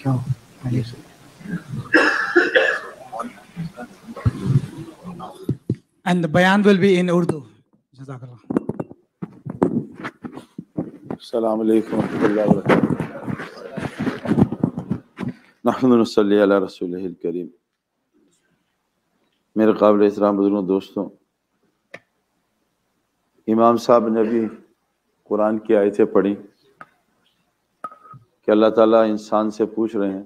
क्यों पहले से And the bayan will be in Urdu. Jazakallah. Assalamu alaikum warahmatullahi wabarakatuh. नहमद नसली अला रसूल करीम मेरे काबिल इस्लाम बुजुर्गों दोस्तों इमाम साहब ने भी कुरान की आयतें पढ़ी कि अल्लाह ताला इंसान से पूछ रहे हैं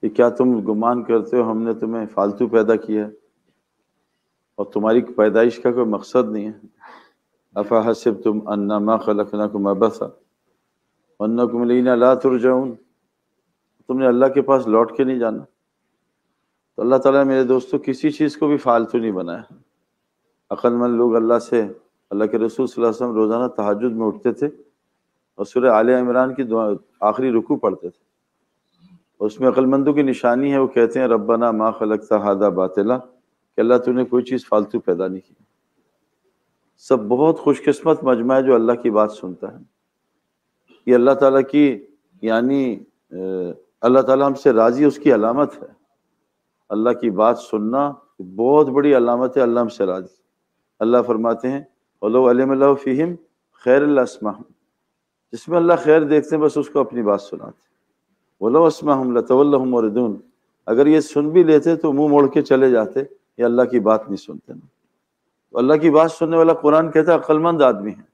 कि क्या तुम गुमान करते हो हमने तुम्हें फालतू पैदा किया और तुम्हारी पैदाइश का कोई मकसद नहीं है अफा हसब तुम अन्ना खलकना कुम अबसा अन्ना कुमलिना ला तुरजाउन तुमने अल्लाह के पास लौट के नहीं जाना तो अल्लाह ताला मेरे दोस्तों किसी चीज़ को भी फालतू नहीं बनाया अकलमंद लोग अल्लाह से अल्लाह के रसूल वसम रोज़ाना तहजद में उठते थे और सुर आल इमरान की आखिरी रुकू पढ़ते थे उसमें अकलमंदों की निशानी है वो कहते हैं रबाना मा खलक हादा बातला कि अल्लाह तूने कोई चीज़ फालतू पैदा नहीं की सब बहुत खुशकस्मत मजमा है जो अल्लाह की बात सुनता है ये अल्लाह ताला की यानी अल्लाह ताला हमसे राज़ी उसकी अलामत है अल्लाह की बात सुनना बहुत बड़ी अलामत है अल्लाह हमसे राज़ी अल्लाह फरमाते हैं वलो फ़ीम खैर असमा जिसमें अल्लाह खैर देखते हैं बस उसको अपनी बात सुनाते उसमें हम लतवल्लम मरदून अगर ये सुन भी लेते तो मुंह मोड़ के चले जाते ये अल्लाह की बात नहीं सुनते ना तो अल्लाह की बात सुनने वाला कुरान कहता अक्लमंद आदमी है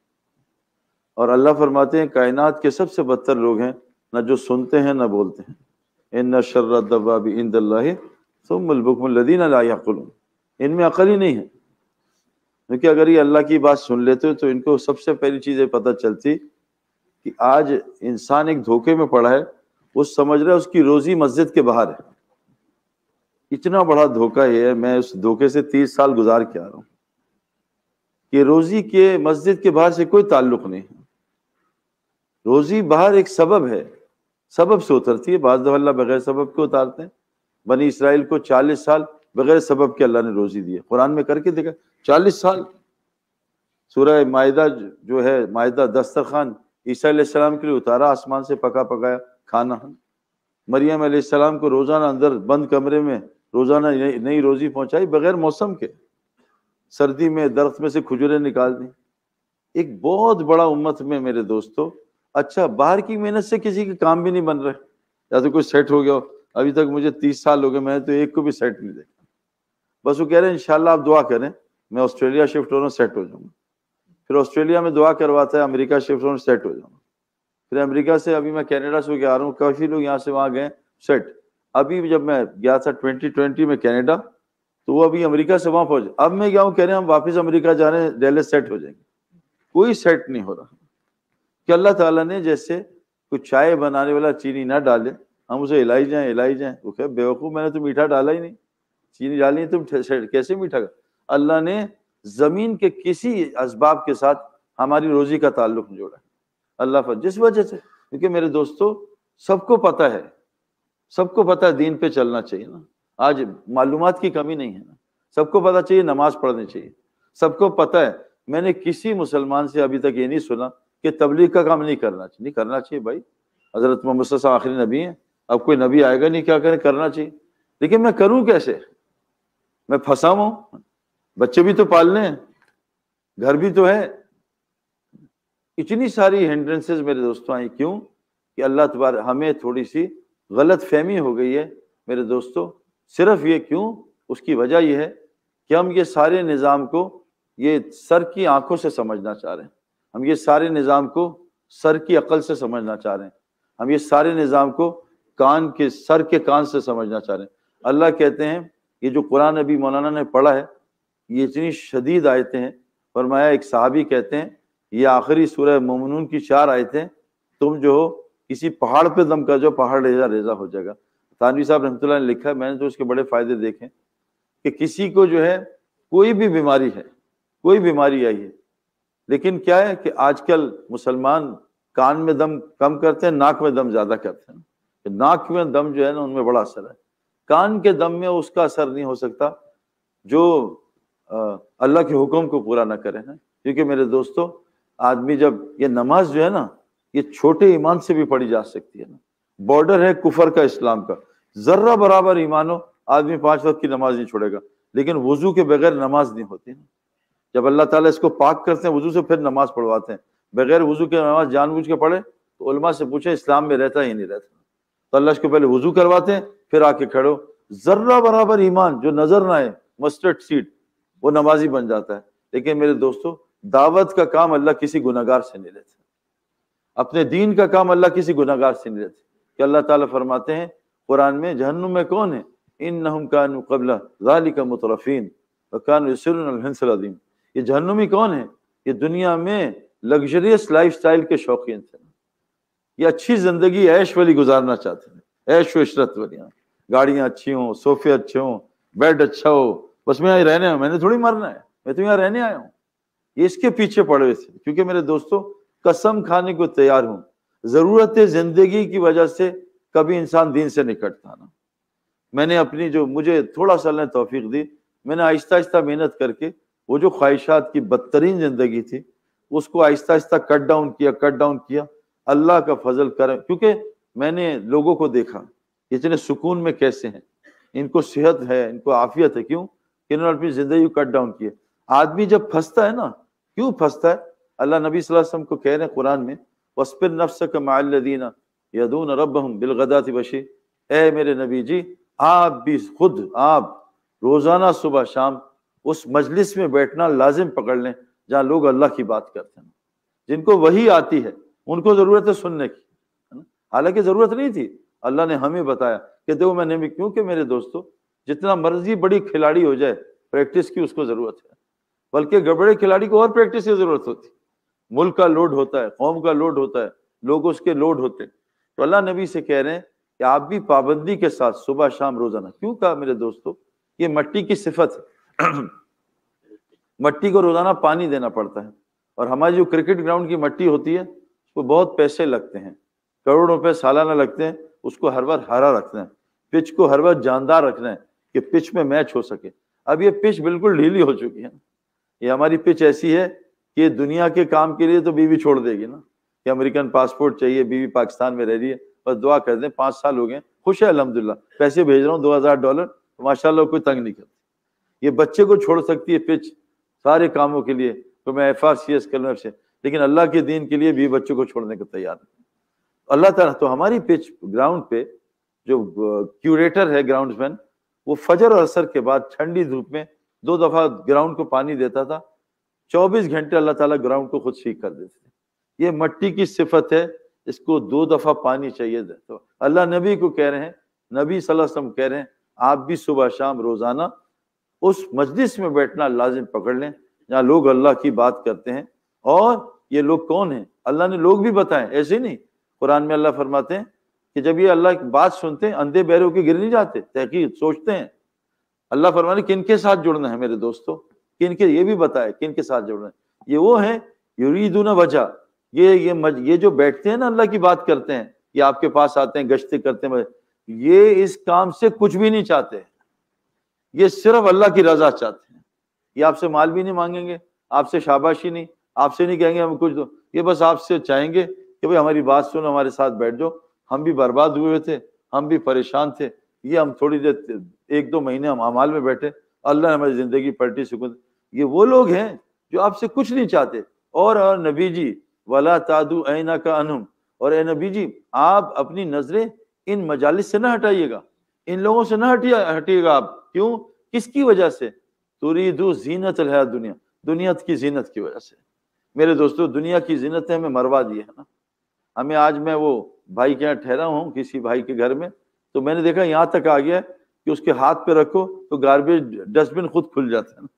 और अल्लाह फरमाते हैं कायनात के सबसे बदतर लोग हैं ना जो सुनते हैं ना बोलते हैं इन न भी इन दल्लाबुकमलदीन अलाकुल इनमें अकल ही नहीं है क्योंकि अगर ये अल्लाह की बात सुन लेते हो तो इनको सबसे पहली चीज़ पता चलती कि आज इंसान एक धोखे में पड़ा है वो समझ रहा है उसकी रोजी मस्जिद के बाहर है इतना बड़ा धोखा ये है मैं उस धोखे से तीस साल गुजार के आ रहा हूं कि रोजी के मस्जिद के बाहर से कोई ताल्लुक नहीं है रोजी बाहर एक सबब है सबब से उतरती है बाज अल्लाह बगैर सबब के उतारते हैं बनी इसराइल को चालीस साल बगैर सबब के अल्लाह ने रोजी दी है कुरान में करके देखा चालीस साल सूरह माहिदा जो है माहिदा दस्तरखान ईसा सलाम के लिए उतारा आसमान से पका पकाया खाना मरियम सलाम को रोजाना अंदर बंद कमरे में रोजाना नई रोजी पहुंचाई बगैर मौसम के सर्दी में दरख्त में से खुजरे निकाल दी एक बहुत बड़ा उम्मत में मेरे दोस्तों अच्छा बाहर की मेहनत से किसी के काम भी नहीं बन रहे या तो कोई सेट हो गया अभी तक मुझे तीस साल हो गए मैंने तो एक को भी सेट नहीं देखा बस वो कह रहे हैं इंशाल्लाह आप दुआ करें मैं ऑस्ट्रेलिया शिफ्ट हो रहा हूँ सेट हो जाऊंगा फिर ऑस्ट्रेलिया में दुआ करवाता है अमेरिका शिफ्ट होने सेट हो जाऊंगा फिर अमेरिका से अभी मैं कनाडा से आ रहा हूँ काफ़ी लोग यहाँ से वहां गए सेट अभी जब मैं गया था ट्वेंटी ट्वेंटी में कनाडा तो वो अभी अमेरिका से वहां पहुंचे अब मैं क्या हूँ कह रहे हैं हम वापस अमेरिका जा रहे हैं डेले सेट हो जाएंगे कोई सेट नहीं हो रहा कि अल्लाह ताला ने जैसे कुछ चाय बनाने वाला चीनी ना डाले हम उसे हिलाई जाए हिलाई जाए वो कह बेवकूफ़ मैंने तो मीठा डाला ही नहीं चीनी डाली तुम कैसे मीठा अल्लाह ने ज़मीन के किसी इसबाब के साथ हमारी रोज़ी का ताल्लुक जोड़ा है अल्लाह पर जिस वजह से क्योंकि मेरे दोस्तों सबको पता है सबको पता है दीन पे चलना चाहिए ना आज मालूम की कमी नहीं है ना सबको पता चाहिए नमाज पढ़नी चाहिए सबको पता है मैंने किसी मुसलमान से अभी तक ये नहीं सुना कि तबलीग का काम नहीं करना चाहिए नहीं करना चाहिए भाई हज़रत मोहम्मद आखिरी नबी है अब कोई नबी आएगा नहीं क्या करें करना चाहिए लेकिन मैं करूँ कैसे मैं फंसा हूँ बच्चे भी तो पालने हैं घर भी तो है इतनी सारी हिंड्रेंसेज मेरे दोस्तों आई क्यों कि अल्लाह तबार हमें थोड़ी सी गलत फहमी हो गई है मेरे दोस्तों सिर्फ ये क्यों उसकी वजह यह है कि हम ये सारे निज़ाम को ये सर की आंखों से समझना चाह रहे हैं हम ये सारे निज़ाम को सर की अकल से समझना चाह रहे हैं हम ये सारे निज़ाम को कान के सर के कान से समझना चाह रहे हैं अल्लाह कहते हैं ये जो कुरान अभी मौलाना ने पढ़ा है ये इतनी शदीद आयतें हैं फरमाया एक साहबी कहते हैं ये आखिरी सूरह ममनून की चार आयतें तुम जो हो किसी पहाड़ पे दम कर जो पहाड़ रेजा रेजा हो जाएगा तानवी साहब रहमत ने लिखा है मैंने तो उसके बड़े फायदे देखे कि किसी को जो है कोई भी बीमारी है कोई बीमारी आई है लेकिन क्या है कि आजकल मुसलमान कान में दम कम करते हैं नाक में दम ज्यादा करते हैं नाक में दम जो है ना उनमें बड़ा असर है कान के दम में उसका असर नहीं हो सकता जो अल्लाह के हुक्म को पूरा ना करें ना क्योंकि मेरे दोस्तों आदमी जब ये नमाज जो है ना ये छोटे ईमान से भी पढ़ी जा सकती है ना बॉर्डर है कुफर का इस्लाम का जर्रा बराबर ईमान हो आदमी पांच वक्त की नमाज नहीं छोड़ेगा लेकिन वजू के बगैर नमाज नहीं होती ना जब अल्लाह ताला इसको पाक करते हैं वजू से फिर नमाज पढ़वाते हैं बगैर वजू के नमाज जानबूझ के पढ़े तो उलमा से पूछे इस्लाम में रहता ही नहीं रहता तो अल्लाह इसको पहले वजू करवाते हैं फिर आके खड़ो जर्रा बराबर ईमान जो नजर ना आए मस्टर्ड सीड वो नमाजी बन जाता है लेकिन मेरे दोस्तों दावत का काम अल्लाह किसी गुनागार से नहीं लेते अपने दीन का काम अल्लाह किसी गुनागार से नहीं लेते कि अल्लाह ताला फरमाते हैं कुरान में जहन्नुम में कौन है इन नहम कान कबला ये जहन्नुमी कौन है ये दुनिया में लग्जरियस लाइफस्टाइल के शौकीन थे ये अच्छी जिंदगी ऐश वाली गुजारना चाहते थे ऐश वशरत वाली हाँ। गाड़ियाँ अच्छी हों सोफे अच्छे हों बेड अच्छा हो बस मैं यहाँ रहने आया मैंने थोड़ी मरना है मैं तो यहाँ रहने आया हूँ ये इसके पीछे पड़े हुए थे क्योंकि मेरे दोस्तों कसम खाने को तैयार हूँ जरूरत जिंदगी की वजह से कभी इंसान दिन से निकटता ना मैंने अपनी जो मुझे थोड़ा सा ने तोफीक दी मैंने आहिस्ता आहिस्ता मेहनत करके वो जो ख्वाहिशात की बदतरीन जिंदगी थी उसको आहिस्ता आहिस्ता कट डाउन किया कट डाउन किया अल्लाह का फजल कर क्योंकि मैंने लोगों को देखा इतने सुकून में कैसे हैं इनको सेहत है इनको आफियत है क्यों किरण अपनी जिंदगी कट डाउन किए आदमी जब फंसता है ना क्यों फंसता है अल्लाह नबी वसल्लम को कह रहे हैं कुरान में वस्पिर नफ्स कमालदीना यदून रब बिलगदा थी बशी ए मेरे नबी जी आप भी खुद आप रोज़ाना सुबह शाम उस मजलिस में बैठना लाजिम पकड़ लें जहाँ लोग अल्लाह की बात करते हैं जिनको वही आती है उनको ज़रूरत है सुनने की हालांकि ज़रूरत नहीं थी अल्लाह ने हमें बताया कि देखो मैंने भी क्योंकि मेरे दोस्तों जितना मर्जी बड़ी खिलाड़ी हो जाए प्रैक्टिस की उसको जरूरत है बल्कि गड़बड़े खिलाड़ी को और प्रैक्टिस की जरूरत होती है मुल्क का लोड होता है कौम का लोड होता है लोग उसके लोड होते हैं तो अल्लाह नबी से कह रहे हैं कि आप भी पाबंदी के साथ सुबह शाम रोजाना क्यों कहा मेरे दोस्तों ये मट्टी की सिफत है मट्टी को रोजाना पानी देना पड़ता है और हमारी जो क्रिकेट ग्राउंड की मट्टी होती है उसको बहुत पैसे लगते हैं करोड़ों रुपए सालाना लगते हैं उसको हर बार हरा रखना है पिच को हर बार जानदार रखना है कि पिच में मैच हो सके अब ये पिच बिल्कुल ढीली हो चुकी है ये हमारी पिच ऐसी है कि दुनिया के काम के लिए तो बीवी छोड़ देगी ना कि अमेरिकन पासपोर्ट चाहिए बीवी पाकिस्तान में रह रही है बस दुआ कर दें पाँच साल हो गए खुश है अलहमदिल्ला पैसे भेज रहा हूँ दो हज़ार डॉलर तो माशाला कोई तंग नहीं करती ये बच्चे को छोड़ सकती है पिच सारे कामों के लिए तो मैं एफ आर सी एस कर लूँ से लेकिन अल्लाह के दीन के लिए भी बच्चों को छोड़ने को तैयार नहीं अल्लाह तला तो हमारी पिच ग्राउंड पे जो क्यूरेटर है ग्राउंडमैन वो फजर और असर के बाद ठंडी धूप में दो दफा ग्राउंड को पानी देता था 24 घंटे अल्लाह ताला ग्राउंड को खुद सीख कर देते थे ये मट्टी की सिफत है इसको दो दफा पानी चाहिए तो अल्लाह नबी को कह रहे हैं नबी वसल्लम कह रहे हैं आप भी सुबह शाम रोजाना उस मजलिस में बैठना लाजिम पकड़ लें जहाँ लोग अल्लाह की बात करते हैं और ये लोग कौन हैं अल्लाह ने लोग भी बताए ऐसे नहीं कुरान में अल्लाह फरमाते हैं कि जब ये अल्लाह की बात सुनते हैं अंधे बहरे होकर गिर नहीं जाते तहकीक सोचते हैं अल्लाह फरमाने किन के साथ जुड़ना है मेरे दोस्तों किन के ये भी बताए किन के साथ जुड़ना है ये वो है युरीदून वजह ये ये मज, ये जो बैठते हैं ना अल्लाह की बात करते हैं ये आपके पास आते हैं गश्ते करते हैं ये इस काम से कुछ भी नहीं चाहते ये सिर्फ अल्लाह की रजा चाहते हैं ये आपसे माल भी नहीं मांगेंगे आपसे शाबाशी नहीं आपसे नहीं कहेंगे हम कुछ दो ये बस आपसे चाहेंगे कि भाई हमारी बात सुनो हमारे साथ बैठ जाओ हम भी बर्बाद हुए थे हम भी परेशान थे ये हम थोड़ी देर एक दो महीने हम अमाल में बैठे अल्लाह ने हमारी ज़िंदगी पलटी सुकून ये वो लोग हैं जो आपसे कुछ नहीं चाहते और, और नबी जी वला तादू ऐना का अनुम और ए नबी जी आप अपनी नज़रें इन मजालिस से ना हटाइएगा इन लोगों से ना हटिया हटिएगा आप क्यों किसकी वजह से तुरीदू जीनत है दुनिया दुनिया की जीनत की वजह से मेरे दोस्तों दुनिया की जीनत हमें मरवा दी है ना हमें आज मैं वो भाई के यहाँ ठहरा हूँ किसी भाई के घर में तो मैंने देखा यहाँ तक आ गया कि उसके हाथ पे रखो तो गार्बेज डस्टबिन खुद खुल जाता है ना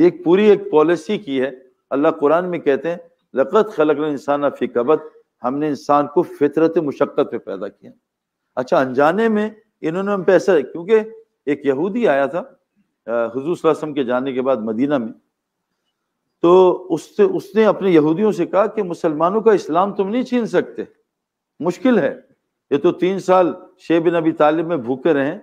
ये एक पूरी एक पॉलिसी की है अल्लाह कुरान में कहते हैं लकत खलक इंसान फिकबत हमने इंसान को फितरत मुशक्क़त पे पैदा किया अच्छा अनजाने में इन्होंने हम पैसा क्योंकि एक यहूदी आया था हजूर वसम के जाने के बाद मदीना में तो उससे उसने अपने यहूदियों से कहा कि मुसलमानों का इस्लाम तुम नहीं छीन सकते मुश्किल है ये तो तीन साल शेब नबी तालिब में भूखे रहे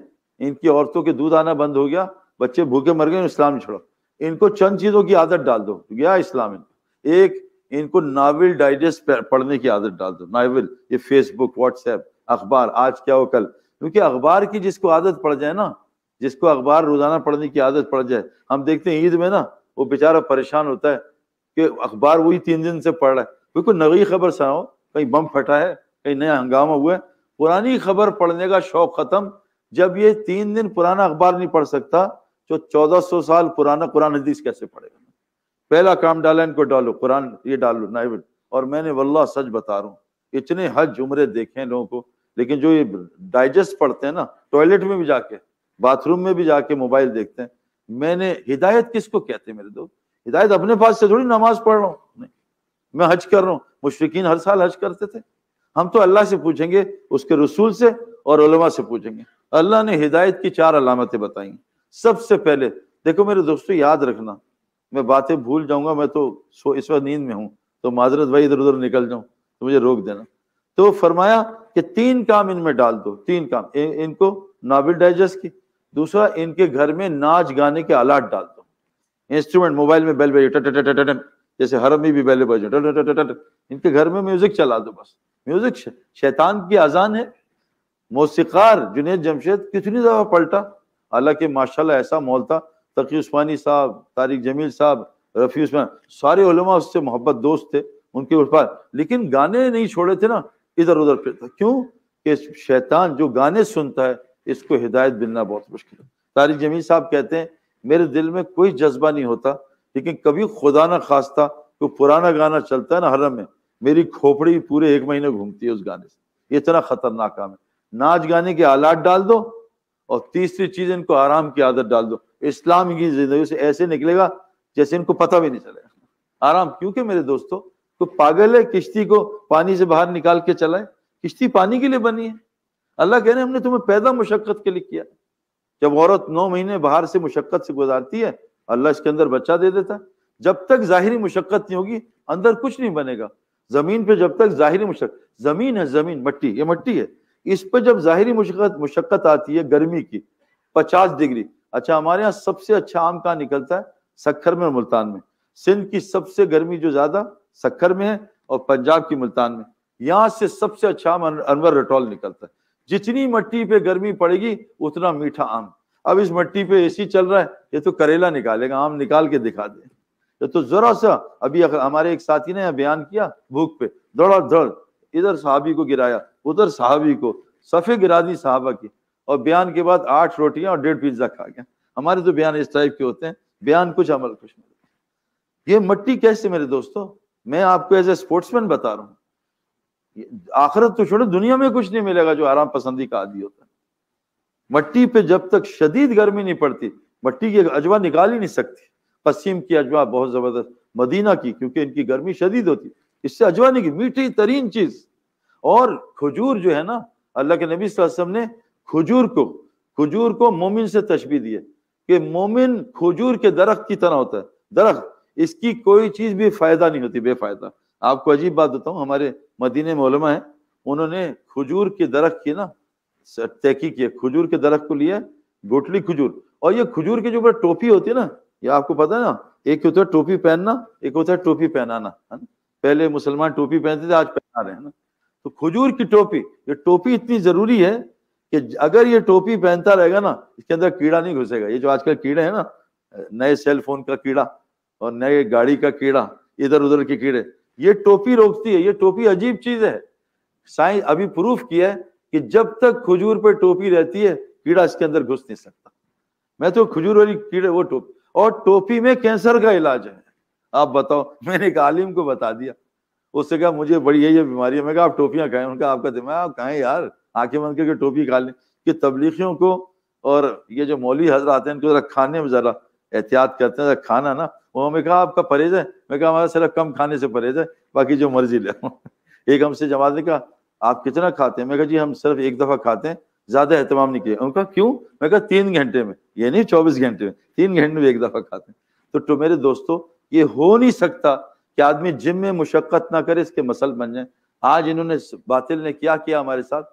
इनकी औरतों के दूध आना बंद हो गया बच्चे भूखे मर गए इस्लाम छोड़ो इनको चंद चीजों की आदत डाल दो गया इस्लाम इनको एक इनको नावल डाइजेस्ट पढ़ने की आदत डाल दो नावल ये फेसबुक व्हाट्सएप अखबार आज क्या हो कल क्योंकि अखबार की जिसको आदत पड़ जाए ना जिसको अखबार रोजाना पढ़ने की आदत पड़ जाए हम देखते हैं ईद में ना वो बेचारा परेशान होता है कि अखबार वही तीन दिन से पढ़ रहा है बिल्कुल नगई खबर सुनाओ कहीं बम फटा है कहीं नया हंगामा हुआ पुरानी खबर पढ़ने का शौक खत्म जब ये तीन दिन पुराना अखबार नहीं पढ़ सकता तो चौदह सौ साल पुराना कुरान हदीस कैसे पढ़ेगा पहला काम डाला इनको डालो कुरान ये डालो नाइब और मैंने वल्ला सच बता रहा हूँ इतने हज उम्रे देखे हैं लोगों को लेकिन जो ये डाइजेस्ट पढ़ते हैं ना टॉयलेट में भी जाके बाथरूम में भी जाके मोबाइल देखते हैं मैंने हिदायत किसको कहते हैं मेरे दोस्त हिदायत अपने पास से थोड़ी नमाज पढ़ रहा हूँ मैं हज कर रहा हूँ मुशरकिन हर साल हज करते थे हम तो अल्लाह से पूछेंगे उसके रसूल से और उलमा से पूछेंगे अल्लाह ने हिदायत की चार अलामतें बताई सबसे पहले देखो मेरे दोस्तों याद रखना मैं बातें भूल जाऊंगा मैं तो सो इस वक्त नींद में हूँ तो माजरत भाई इधर उधर निकल जाऊं तो मुझे रोक देना तो फरमाया कि तीन काम इनमें डाल दो तीन काम इ, इनको नाविल डाइजेस्ट की दूसरा इनके घर में नाच गाने के आलाट डाल दो इंस्ट्रूमेंट मोबाइल में बेल बजे जैसे हर में भी बेल बजे इनके घर में म्यूजिक चला दो बस म्यूजिक शैतान की आजान है मौसीकार जुनेद जमशेद कितनी दफा पलटा हालांकि माशाल्लाह ऐसा मोल था तकी उस्मानी साहब तारिक जमील साहब रफ़ी उस्मान सारे उलमा उससे मोहब्बत दोस्त थे उनके उठपा लेकिन गाने नहीं छोड़े थे ना इधर उधर फिरता क्यों कि शैतान जो गाने सुनता है इसको हिदायत मिलना बहुत मुश्किल है तारिक जमील साहब कहते हैं मेरे दिल में कोई जज्बा नहीं होता लेकिन कभी खुदा ना खास्ता कोई पुराना गाना चलता है ना हरम में मेरी खोपड़ी पूरे एक महीने घूमती है उस गाने से ये इतना खतरनाक काम है नाच गाने के आलात डाल दो और तीसरी चीज इनको आराम की आदत डाल दो इस्लाम की जिंदगी से ऐसे निकलेगा जैसे इनको पता भी नहीं चलेगा आराम क्योंकि मेरे दोस्तों तो पागल है किश्ती को पानी से बाहर निकाल के चलाए किश्ती पानी के लिए बनी है अल्लाह कह रहे हमने तुम्हें पैदा मुशक्क़त के लिए किया जब औरत नौ महीने बाहर से मुशक्क़त से गुजारती है अल्लाह इसके अंदर बच्चा दे देता जब तक जाहिर मुशक्क़त नहीं होगी अंदर कुछ नहीं बनेगा जमीन पे जब तक जाहिरी मुशक्क़त जमीन है जमीन मट्टी ये मट्टी है इस पर जब जाहिरी मुशक्क़त मुशक्क़त आती है गर्मी की पचास डिग्री अच्छा हमारे यहाँ सबसे अच्छा आम कहाँ निकलता है सक्खर में और मुल्तान में सिंध की सबसे गर्मी जो ज्यादा सक्खर में है और पंजाब की मुल्तान में यहाँ से सबसे अच्छा आम अनवर रटोल निकलता है जितनी मट्टी पे गर्मी पड़ेगी उतना मीठा आम अब इस मट्टी पे एसी चल रहा है ये तो करेला निकालेगा आम निकाल के दिखा दे तो, तो जरा सा अभी हमारे एक साथी ने बयान किया भूख पे दौड़ा दौड़ इधर साहबी को गिराया उधर साहबी को सफ़े गिरा दी साहबा की और बयान के बाद आठ रोटियां और डेढ़ पिज्जा खा गया हमारे तो बयान इस टाइप के होते हैं बयान कुछ अमल कुछ नहीं ये मट्टी कैसे मेरे दोस्तों मैं आपको एज ए स्पोर्ट्समैन बता रहा हूँ आखिरत तो छोड़ो दुनिया में कुछ नहीं मिलेगा जो आराम पसंदी का आदि होता है मट्टी पे जब तक शदीद गर्मी नहीं पड़ती मट्टी की अजवा निकाल ही नहीं सकती पश्चिम की अजवा बहुत ज़बरदस्त मदीना की क्योंकि इनकी गर्मी शदीद होती इससे अजवा नहीं की मीठी तरीन चीज़ और खजूर जो है ना अल्लाह के नबी वसम ने खजूर को खजूर को मोमिन से तशबी दी है कि मोमिन खजूर के दरख्त की तरह होता है दरख्त इसकी कोई चीज़ भी फ़ायदा नहीं होती बेफ़ायदा आपको अजीब बात बताऊँ हमारे मदीने मौलमा है उन्होंने खजूर के दरख्त की ना तहकी की खजूर के दरख्त को लिया गोटली खजूर और ये खजूर की जो बड़ा टोपी होती है ना ये आपको पता है ना एक होता है टोपी पहनना एक होता है टोपी पहनाना है ना पहले मुसलमान टोपी पहनते थे आज पहना रहे हैं ना तो खजूर की टोपी ये टोपी इतनी जरूरी है कि अगर ये टोपी पहनता रहेगा ना इसके अंदर कीड़ा नहीं घुसेगा ये जो आजकल कीड़े हैं ना नए सेल फोन का कीड़ा और नए गाड़ी का कीड़ा इधर उधर के कीड़े ये टोपी रोकती है ये टोपी अजीब चीज है साइंस अभी प्रूफ किया है कि जब तक खजूर पर टोपी रहती है कीड़ा इसके अंदर घुस नहीं सकता मैं तो खजूर वाली कीड़े वो टोपी और टोपी में कैंसर का इलाज है आप बताओ मैंने एक आलिम को बता दिया उससे कहा मुझे बड़ी ये बीमारी है मैं कहा आप टोपियां खाएं उनका आपका दिमाग आप कहें यार आंखें बंद करके टोपी खा लें कि तबलीगियों को और ये जो मौली हजरात हैं इनको जरा खाने में जरा एहतियात करते हैं खाना ना उन्होंने कहा आपका परहेज है मैं कहा हमारा सिर्फ कम खाने से परहेज है बाकी जो मर्जी ले एक हमसे जमा ने कहा आप कितना खाते हैं मैं कहा जी हम सिर्फ एक दफा खाते हैं ज्यादा अहतमाम नहीं किया उनका क्यों मैं कहा तीन घंटे में ये नहीं चौबीस घंटे में तीन घंटे में एक दफा खाते हैं तो, तो मेरे दोस्तों ये हो नहीं सकता कि आदमी जिम में मुशक्क़त ना करे इसके मसल बन जाए आज इन्होंने बातिल ने क्या किया हमारे साथ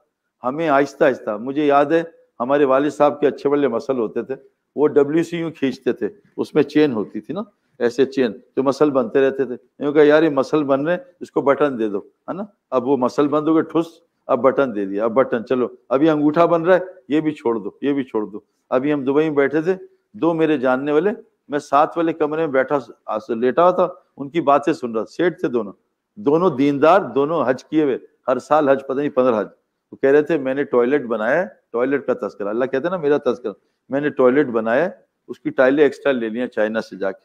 हमें आहिस्ता आहिस्ता मुझे याद है हमारे वाले साहब के अच्छे बल्ले मसल होते थे वो डब्ल्यू सी यू खींचते थे उसमें चेन होती थी ना ऐसे चेन तो मसल बनते रहते थे यूँ कहा यार ये मसल बन रहे इसको बटन दे दो है ना अब वो मसल बंद हो गए ठुस अब बटन दे दिया अब बटन चलो अभी अंगूठा बन रहा है ये भी छोड़ दो ये भी छोड़ दो अभी हम दुबई में बैठे थे दो मेरे जानने वाले मैं साथ वाले कमरे में बैठा लेटा हुआ था उनकी बातें सुन रहा सेठ थे दोनों दोनों दीनदार दोनों हज किए हुए हर साल हज पता नहीं पंद्रह हज तो कह रहे थे मैंने टॉयलेट बनाया टॉयलेट का तस्करा अल्लाह कहते ना मेरा तस्करा मैंने टॉयलेट बनाया उसकी टाइलें एक्स्ट्रा ले लिया चाइना से जाके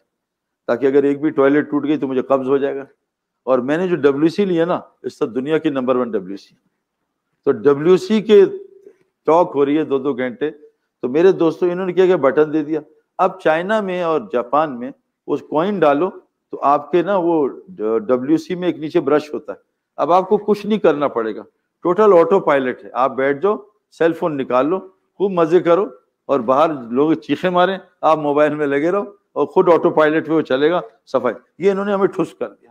ताकि अगर एक भी टॉयलेट टूट गई तो मुझे कब्ज हो जाएगा और मैंने जो डब्ल्यू लिया ना इस दुनिया की नंबर वन डब्ल्यू तो डब्ल्यू के टॉक हो रही है दो दो घंटे तो मेरे दोस्तों इन्होंने क्या क्या बटन दे दिया अब चाइना में और जापान में उस कॉइन डालो तो आपके ना वो डब्ल्यू में एक नीचे ब्रश होता है अब आपको कुछ नहीं करना पड़ेगा टोटल ऑटो पायलट है आप बैठ जाओ सेल फोन निकाल लो खूब मजे करो और बाहर लोग चीखे मारें आप मोबाइल में लगे रहो और खुद ऑटो पायलट पे वो चलेगा सफाई ये इन्होंने हमें ठुस कर दिया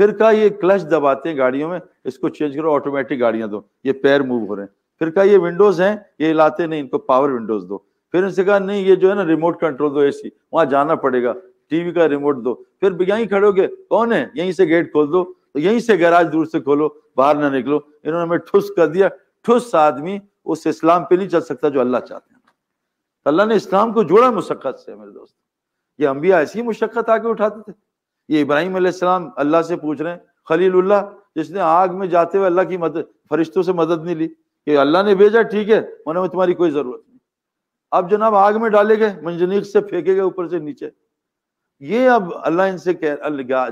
फिर कहा ये क्लच दबाते हैं गाड़ियों में इसको चेंज करो ऑटोमेटिक गाड़ियां दो ये पैर मूव हो रहे हैं फिर कहा ये विंडोज हैं ये लाते नहीं इनको पावर विंडोज दो फिर इनसे कहा नहीं ये जो है ना रिमोट कंट्रोल दो एसी वहां जाना पड़ेगा टीवी का रिमोट दो फिर यहीं खड़े हो गए कौन है यहीं से गेट खोल दो तो यहीं से गैराज दूर से खोलो बाहर ना निकलो इन्होंने हमें ठुस कर दिया ठुस आदमी उस इस्लाम पे नहीं चल सकता जो अल्लाह चाहते हैं तो अल्लाह ने इस्लाम को जोड़ा मुशक्क़त से मेरे दोस्त ये अंबिया ऐसी मुशक्क़त आके उठाते थे ये इब्राहिम अलैहिस्सलाम अल्लाह से पूछ रहे हैं खलीलुल्लाह जिसने आग में जाते हुए अल्लाह की मदद फरिश्तों से मदद नहीं ली कि अल्लाह ने भेजा ठीक है मना में तुम्हारी कोई जरूरत नहीं अब जनाब आग में डाले गए मंजनीक से फेंके गए ऊपर से नीचे ये अब अल्लाह इनसे कह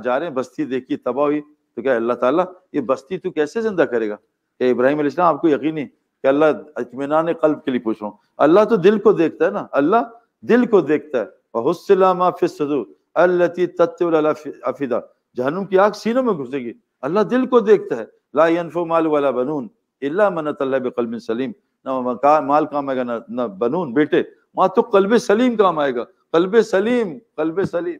जा रहे हैं बस्ती देखी तबाह हुई तो क्या अल्लाह ताला ये बस्ती तू कैसे जिंदा करेगा ये इब्राहिम अलैहिस्सलाम आपको यकीन नहीं कि अल्लाह इतमान कल्ब के लिए पूछ रहा हूँ अल्लाह तो दिल को देखता है ना अल्लाह दिल को देखता है अल्लती तत्व अफिदा जहनुम की आग सीनों में घुसेगी अल्लाह दिल को देखता है ला माल वाला बनून अल्लाह मन अल्लाह सलीम ना माल काम आएगा ना न बनून बेटे माँ तो कल्ब सलीम काम आएगा कल्ब सलीम कल्ब सलीम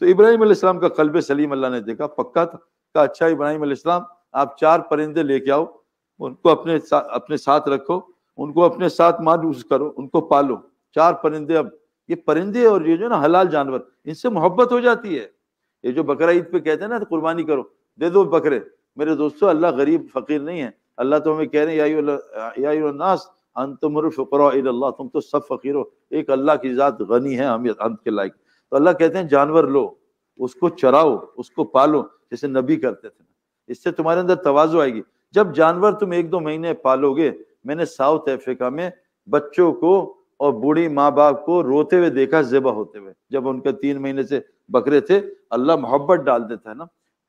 तो इब्राहिम का कल्ब सलीम अल्लाह ने देखा पक्का था का अच्छा इब्राहिम आप चार परिंदे लेके आओ उनको अपने सा, अपने साथ रखो उनको अपने साथ मानूस करो उनको पालो चार परिंदे अब ये परिंदे और ये जो ना हलाल जानवर इनसे मोहब्बत हो जाती है ये जो बकरा ईद पे कहते हैं ना तो कुर्बानी करो दे दो बकरे मेरे दोस्तों अल्लाह गरीब फकीर नहीं है अल्लाह तो हमें कह रहे हैं यानास अंतमरफ़रा तुम तो सब फकीर हो एक अल्लाह की ज़ात गनी है हम अंत के लायक तो अल्लाह कहते हैं जानवर लो उसको चराओ उसको पालो जैसे नबी करते थे इससे तुम्हारे अंदर तोज़ो आएगी जब जानवर तुम एक दो महीने पालोगे मैंने साउथ अफ्रीका में बच्चों को और बूढ़ी माँ बाप को रोते हुए देखा जेबा होते हुए जब उनके तीन महीने से बकरे थे अल्लाह मोहब्बत डाल देता है ना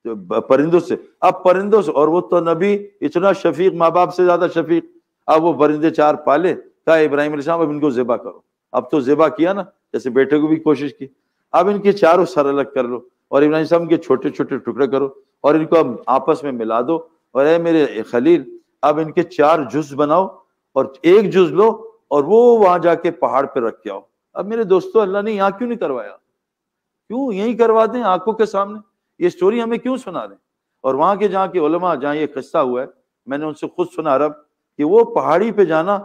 तो परिंदों से अब परिंदों से और वो तो नबी इतना शफीक माँ बाप से ज़्यादा शफीक अब वो परिंदे चार पाले कहा इब्राहिम अब इनको ज़ेबा करो अब तो जेबा किया ना जैसे बेटे को भी कोशिश की अब इनके चारों सर अलग कर लो और इब्राहिम साहब के छोटे छोटे टुकड़े करो और इनको अब आपस में मिला दो और अरे मेरे खलील अब इनके चार जुज बनाओ और एक जुज लो और वो वहां जाके पहाड़ पे रख के आओ अब मेरे दोस्तों अल्लाह ने यहाँ क्यों नहीं करवाया क्यों यही करवा दें आंखों के सामने ये स्टोरी हमें क्यों सुना दें और वहां के जहाँ के उलमा जहाँ ये किस्सा हुआ है मैंने उनसे खुद सुना अरब कि वो पहाड़ी पे जाना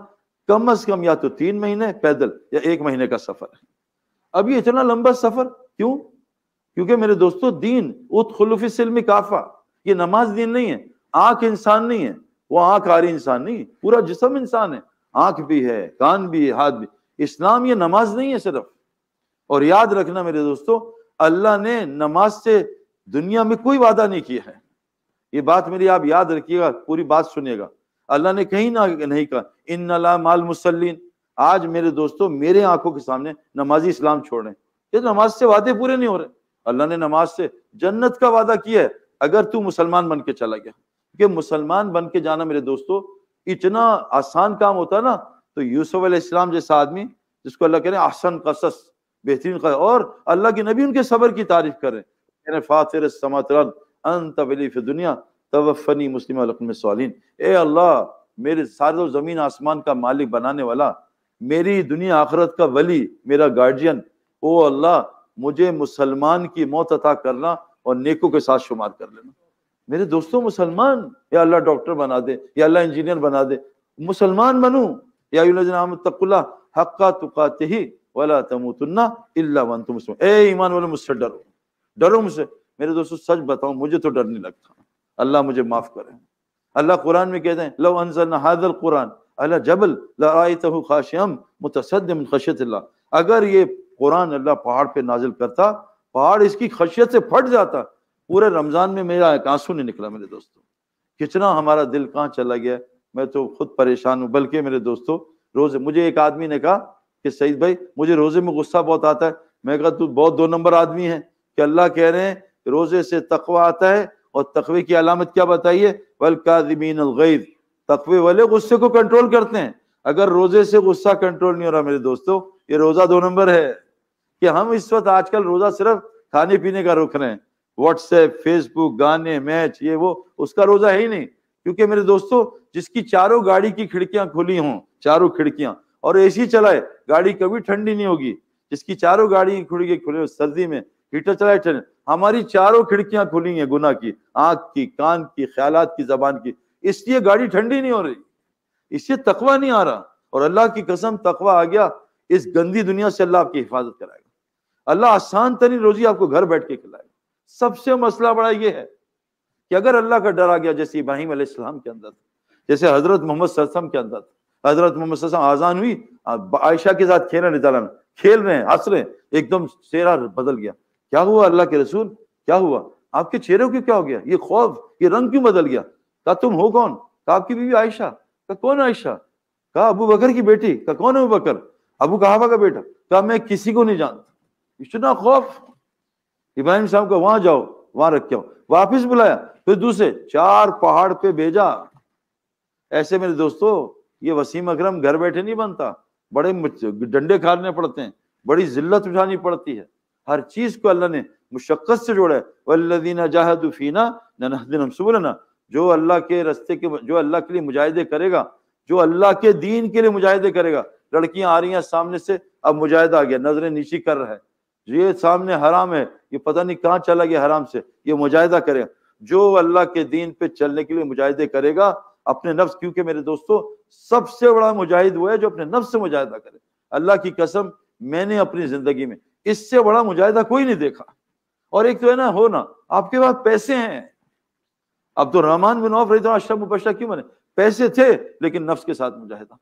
कम अज कम या तो तीन महीने पैदल या एक महीने का सफर है अब ये इतना लंबा सफर क्यों क्योंकि मेरे दोस्तों दीन उत खलुफी सिल्मी काफा ये नमाज दीन नहीं है आंख इंसान नहीं है वो आंख रही इंसान नहीं पूरा जिसम इंसान है आंख भी है कान भी है हाथ भी इस्लाम ये नमाज नहीं है सिर्फ और याद रखना मेरे दोस्तों अल्लाह ने नमाज से दुनिया में कोई वादा नहीं किया है ये बात मेरी आप याद रखिएगा पूरी बात सुनिएगा अल्लाह ने कहीं ना नहीं कहा इन नला माल मुसलिन आज मेरे दोस्तों मेरे आंखों के सामने नमाजी इस्लाम छोड़े ये तो नमाज से वादे पूरे नहीं हो रहे अल्लाह ने नमाज से जन्नत का वादा किया है अगर तू मुसलमान बन के चला गया क्योंकि मुसलमान बन के जाना मेरे दोस्तों इतना आसान काम होता ना तो यूसुफ अलैहिस्सलाम जैसा आदमी जिसको अल्लाह कह रहे हैं आसन कसस बेहतरीन और अल्लाह के नबी उनके सबर की तारीफ करें फातिर समतरन अंत दुनिया तवफ़नी मुस्लिम सालिन ए अल्लाह मेरे सारे तो ज़मीन आसमान का मालिक बनाने वाला मेरी दुनिया आखरत का वली मेरा गार्जियन ओ अल्लाह मुझे मुसलमान की मौत अता करना और नेकों के साथ शुमार कर लेना मेरे दोस्तों मुसलमान या अल्लाह डॉक्टर बना दे या अल्लाह इंजीनियर बना दे मुसलमान बनू या हक्का तुकाते ही वाला तमुतन्ना इल्ला वन तुम ए ईमान वाले मुझसे डरो डरो मुझसे मेरे दोस्तों सच बताओ मुझे तो डर नहीं लगता अल्लाह मुझे माफ करे अल्लाह कुरान में कहते हैं लो हादल कुरान अल्लाह जबल लरायतहु खाशियम खशियत अगर ये कुरान अल्लाह पहाड़ पे नाजिल करता पहाड़ इसकी खशियत से फट जाता पूरे रमज़ान में मेरा एक आंसू नहीं निकला मेरे दोस्तों कितना हमारा दिल कहाँ चला गया मैं तो खुद परेशान हूँ बल्कि मेरे दोस्तों रोज़े मुझे एक आदमी ने कहा कि सईद भाई मुझे रोज़े में गुस्सा बहुत आता है मैं कहा तू बहुत दो नंबर आदमी है कि अल्लाह कह रहे हैं रोज़े से तकवा आता है और तकवे की अलामत क्या बताइए वल कादमीन अलगैद तकवे वाले गुस्से को कंट्रोल करते हैं अगर रोज़े से गुस्सा कंट्रोल नहीं हो रहा मेरे दोस्तों ये रोज़ा दो नंबर है कि हम इस वक्त आजकल रोज़ा सिर्फ खाने पीने का रुक रहे हैं व्हाट्सएप फेसबुक गाने मैच ये वो उसका रोजा है ही नहीं क्योंकि मेरे दोस्तों जिसकी चारों गाड़ी की खिड़कियां खुली हों चारों खिड़कियां और एसी चलाए गाड़ी कभी ठंडी नहीं होगी जिसकी चारों गाड़ी की खिड़की खुली हो सर्दी में हीटर चलाए ठंड हमारी चारों खिड़कियां खुली हैं गुना की आंख की कान की ख्याल की जबान की इसलिए गाड़ी ठंडी नहीं हो रही इससे तकवा नहीं आ रहा और अल्लाह की कसम तकवा आ गया इस गंदी दुनिया से अल्लाह आपकी हिफाजत कराएगा अल्लाह आसान तरीन रोजी आपको घर बैठ के खिलाएगा सबसे मसला बड़ा ये है कि अगर अल्लाह का डर आ गया जैसे इब्राहिम अलैहिस्सलाम के अंदर जैसे हजरत मोहम्मद ससम के अंदर हजरत मोहम्मद ससम आजान हुई आयशा के साथ खेल रहे ताला खेल रहे हैं हंस रहे एकदम चेहरा बदल गया क्या हुआ अल्लाह के रसूल क्या हुआ आपके चेहरे को क्या हो गया ये खौफ ये रंग क्यों बदल गया कहा तुम हो कौन कहा आपकी बीवी आयशा कहा कौन आयशा कहा अबू बकर की बेटी कहा कौन अबू बकर अबू कहाबा का बेटा कहा मैं किसी को नहीं जानता इतना खौफ इब्राहिम साहब को वहां जाओ वहां रख के आओ वापिस बुलाया फिर दूसरे चार पहाड़ पे भेजा ऐसे मेरे दोस्तों ये वसीम अकरम घर बैठे नहीं बनता बड़े डंडे खाने पड़ते हैं बड़ी जिल्लत उठानी पड़ती है हर चीज को अल्लाह ने मुशक्क़त से जोड़ा है वल्लदीना जाहदीना जो अल्लाह के रस्ते के जो अल्लाह के लिए मुजाहिदे करेगा जो अल्लाह के दीन के लिए मुजाहिदे करेगा लड़कियां आ रही हैं सामने से अब मुजाहिदा आ गया नजरें नीची कर रहा है ये सामने हराम है ये पता नहीं कहाँ चला गया हराम से ये मुजाहिदा करे जो अल्लाह के दीन पे चलने के लिए मुजाहिदे करेगा अपने नफ्स क्योंकि मेरे दोस्तों सबसे बड़ा मुजाहिद वो है जो अपने नफ्स से मुजाहिदा करे अल्लाह की कसम मैंने अपनी जिंदगी में इससे बड़ा मुजाहिदा कोई नहीं देखा और एक तो है ना हो ना आपके पास पैसे हैं अब्दुलरहमान बिन औफ रही अशरफ मुबशा क्यों बने पैसे थे लेकिन नफ्स के साथ मुजाहिदा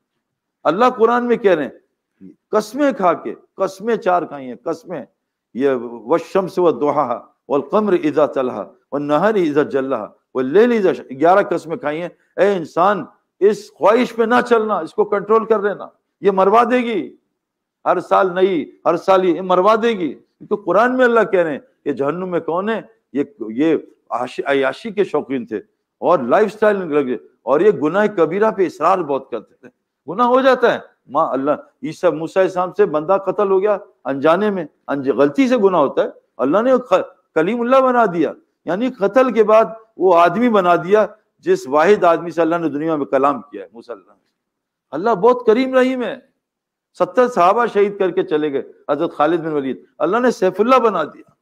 अल्लाह कुरान में कह रहे हैं कस्में खा के कस्में चार खाई हैं कस्में ये वशम्स व दोहा कमर इज़ा तलहा वह नहर इज़ा जल्ला वह ले लीजा ग्यारह कस्में खाई हैं ए इंसान इस ख्वाहिश पे ना चलना इसको कंट्रोल कर लेना ये मरवा देगी हर साल नई हर साल ये मरवा देगी तो कुरान में अल्लाह कह रहे हैं ये जहनुम में कौन है ये ये अयाशी के शौकीन थे और लाइफ स्टाइल और ये गुनाह कबीरा पे इसरार बहुत करते थे गुनाह हो जाता है माँ अल्लाह ईसा मूसा से बंदा कतल हो गया अनजाने में अनज, गलती से गुना होता है अल्लाह ने कलीमुल्ला बना दिया यानी कतल के बाद वो आदमी बना दिया जिस वाहिद आदमी से अल्लाह ने दुनिया में कलाम किया है मूसा अल्लाह बहुत करीम रहीम है सत्तर साहबा शहीद करके चले गए हजरत खालिद बिन वलीद अल्लाह ने सैफुल्ला बना दिया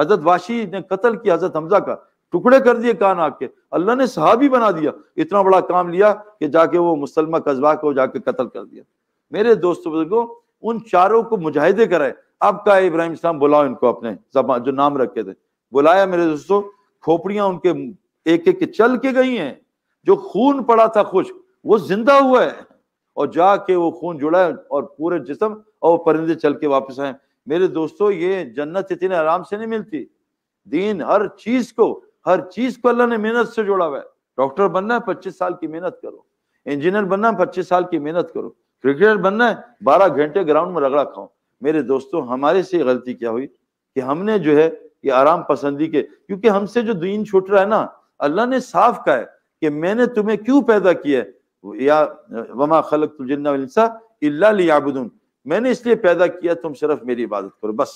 हजरत वाशी ने कत्ल किया हजरत हमजा का टुकड़े कर दिए कान आके अल्लाह ने सहाबी बना दिया इतना बड़ा काम लिया कि जाके वो मुसलमा कस्बा को जाके कत्ल कर दिया मेरे दोस्तों बुजुर्गो उन चारों को मुजाहिदे कराए अब कहा इब्राहिम इस्लाम बुलाओ इनको अपने जो नाम रखे थे बुलाया मेरे दोस्तों खोपड़ियां उनके एक एक चल के गई हैं जो खून पड़ा था खुश वो जिंदा हुआ है और जाके वो खून जुड़ा है और पूरे जिसम और परिंदे चल के वापस आए मेरे दोस्तों ये जन्नत इतने आराम से नहीं मिलती दीन हर चीज को हर चीज को अल्लाह ने मेहनत से जोड़ा हुआ है डॉक्टर बनना है पच्चीस साल की मेहनत करो इंजीनियर बनना है पच्चीस साल की मेहनत करो क्रिकेटर बनना है बारह घंटे ग्राउंड में रगड़ा खाओ मेरे दोस्तों हमारे से गलती क्या हुई कि हमने जो है ये आराम पसंदी के क्योंकि हमसे जो दीन छूट रहा है ना अल्लाह ने साफ कहा है कि मैंने तुम्हें क्यों पैदा किया या वमा खलक मैंने इसलिए पैदा किया तुम सिर्फ मेरी इबादत करो बस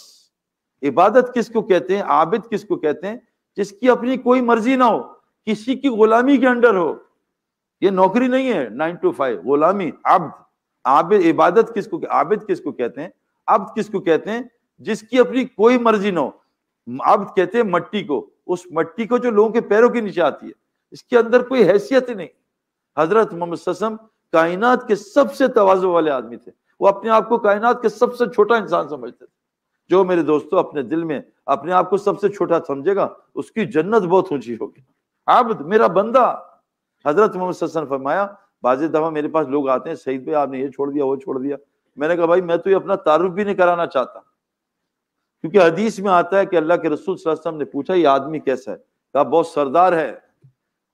इबादत किसको कहते हैं आबिद किसको कहते हैं जिसकी अपनी कोई मर्जी ना हो किसी की गुलामी के अंडर हो ये नौकरी नहीं है नाइन टू फाइव गुलामी आब्द आबिद इबादत किसको आबिद किसको कहते हैं अब्द किसको कहते हैं जिसकी अपनी कोई मर्जी ना हो अब्द कहते हैं मट्टी को उस मट्टी को जो लोगों के पैरों के नीचे आती है इसके अंदर कोई हैसियत ही नहीं हजरत मोहम्मद ससम कायनात के सबसे तोज़ो वाले आदमी थे वो अपने आप को कायनात के सबसे छोटा इंसान समझते थे जो मेरे दोस्तों अपने दिल में अपने आप को सबसे छोटा समझेगा उसकी जन्नत बहुत ऊंची होगी आबद मेरा बंदा हजरत मोहम्मद ससन फरमाया बाजी दफा मेरे पास लोग आते हैं सही भाई आपने ये छोड़ दिया वो छोड़ दिया मैंने कहा भाई मैं तो ये अपना तारुफ भी नहीं कराना चाहता क्योंकि हदीस में आता है कि अल्लाह के रसूल वसल्लम ने पूछा ये आदमी कैसा है कहा बहुत सरदार है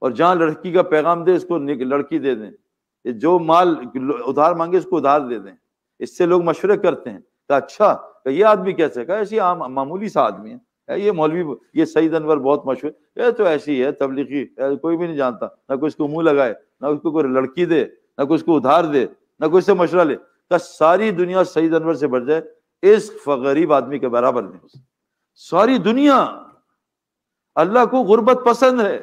और जहां लड़की का पैगाम दे इसको लड़की दे दें जो माल उधार मांगे इसको उधार दे दें इससे लोग मशवरे करते हैं कहा अच्छा ये आदमी कैसे कहा ऐसी आम मामूली सा आदमी है ये मौलवी ये सईद अनवर बहुत मशहूर ये तो ऐसी है तबलीगी कोई भी नहीं जानता ना कोई उसको मुंह लगाए ना उसको कोई लड़की दे ना कोई उसको उधार दे ना कोई से मशरा ले का तो सारी दुनिया सईद अनवर से भर जाए इस गरीब आदमी के बराबर नहीं हो सारी दुनिया अल्लाह को गुर्बत पसंद है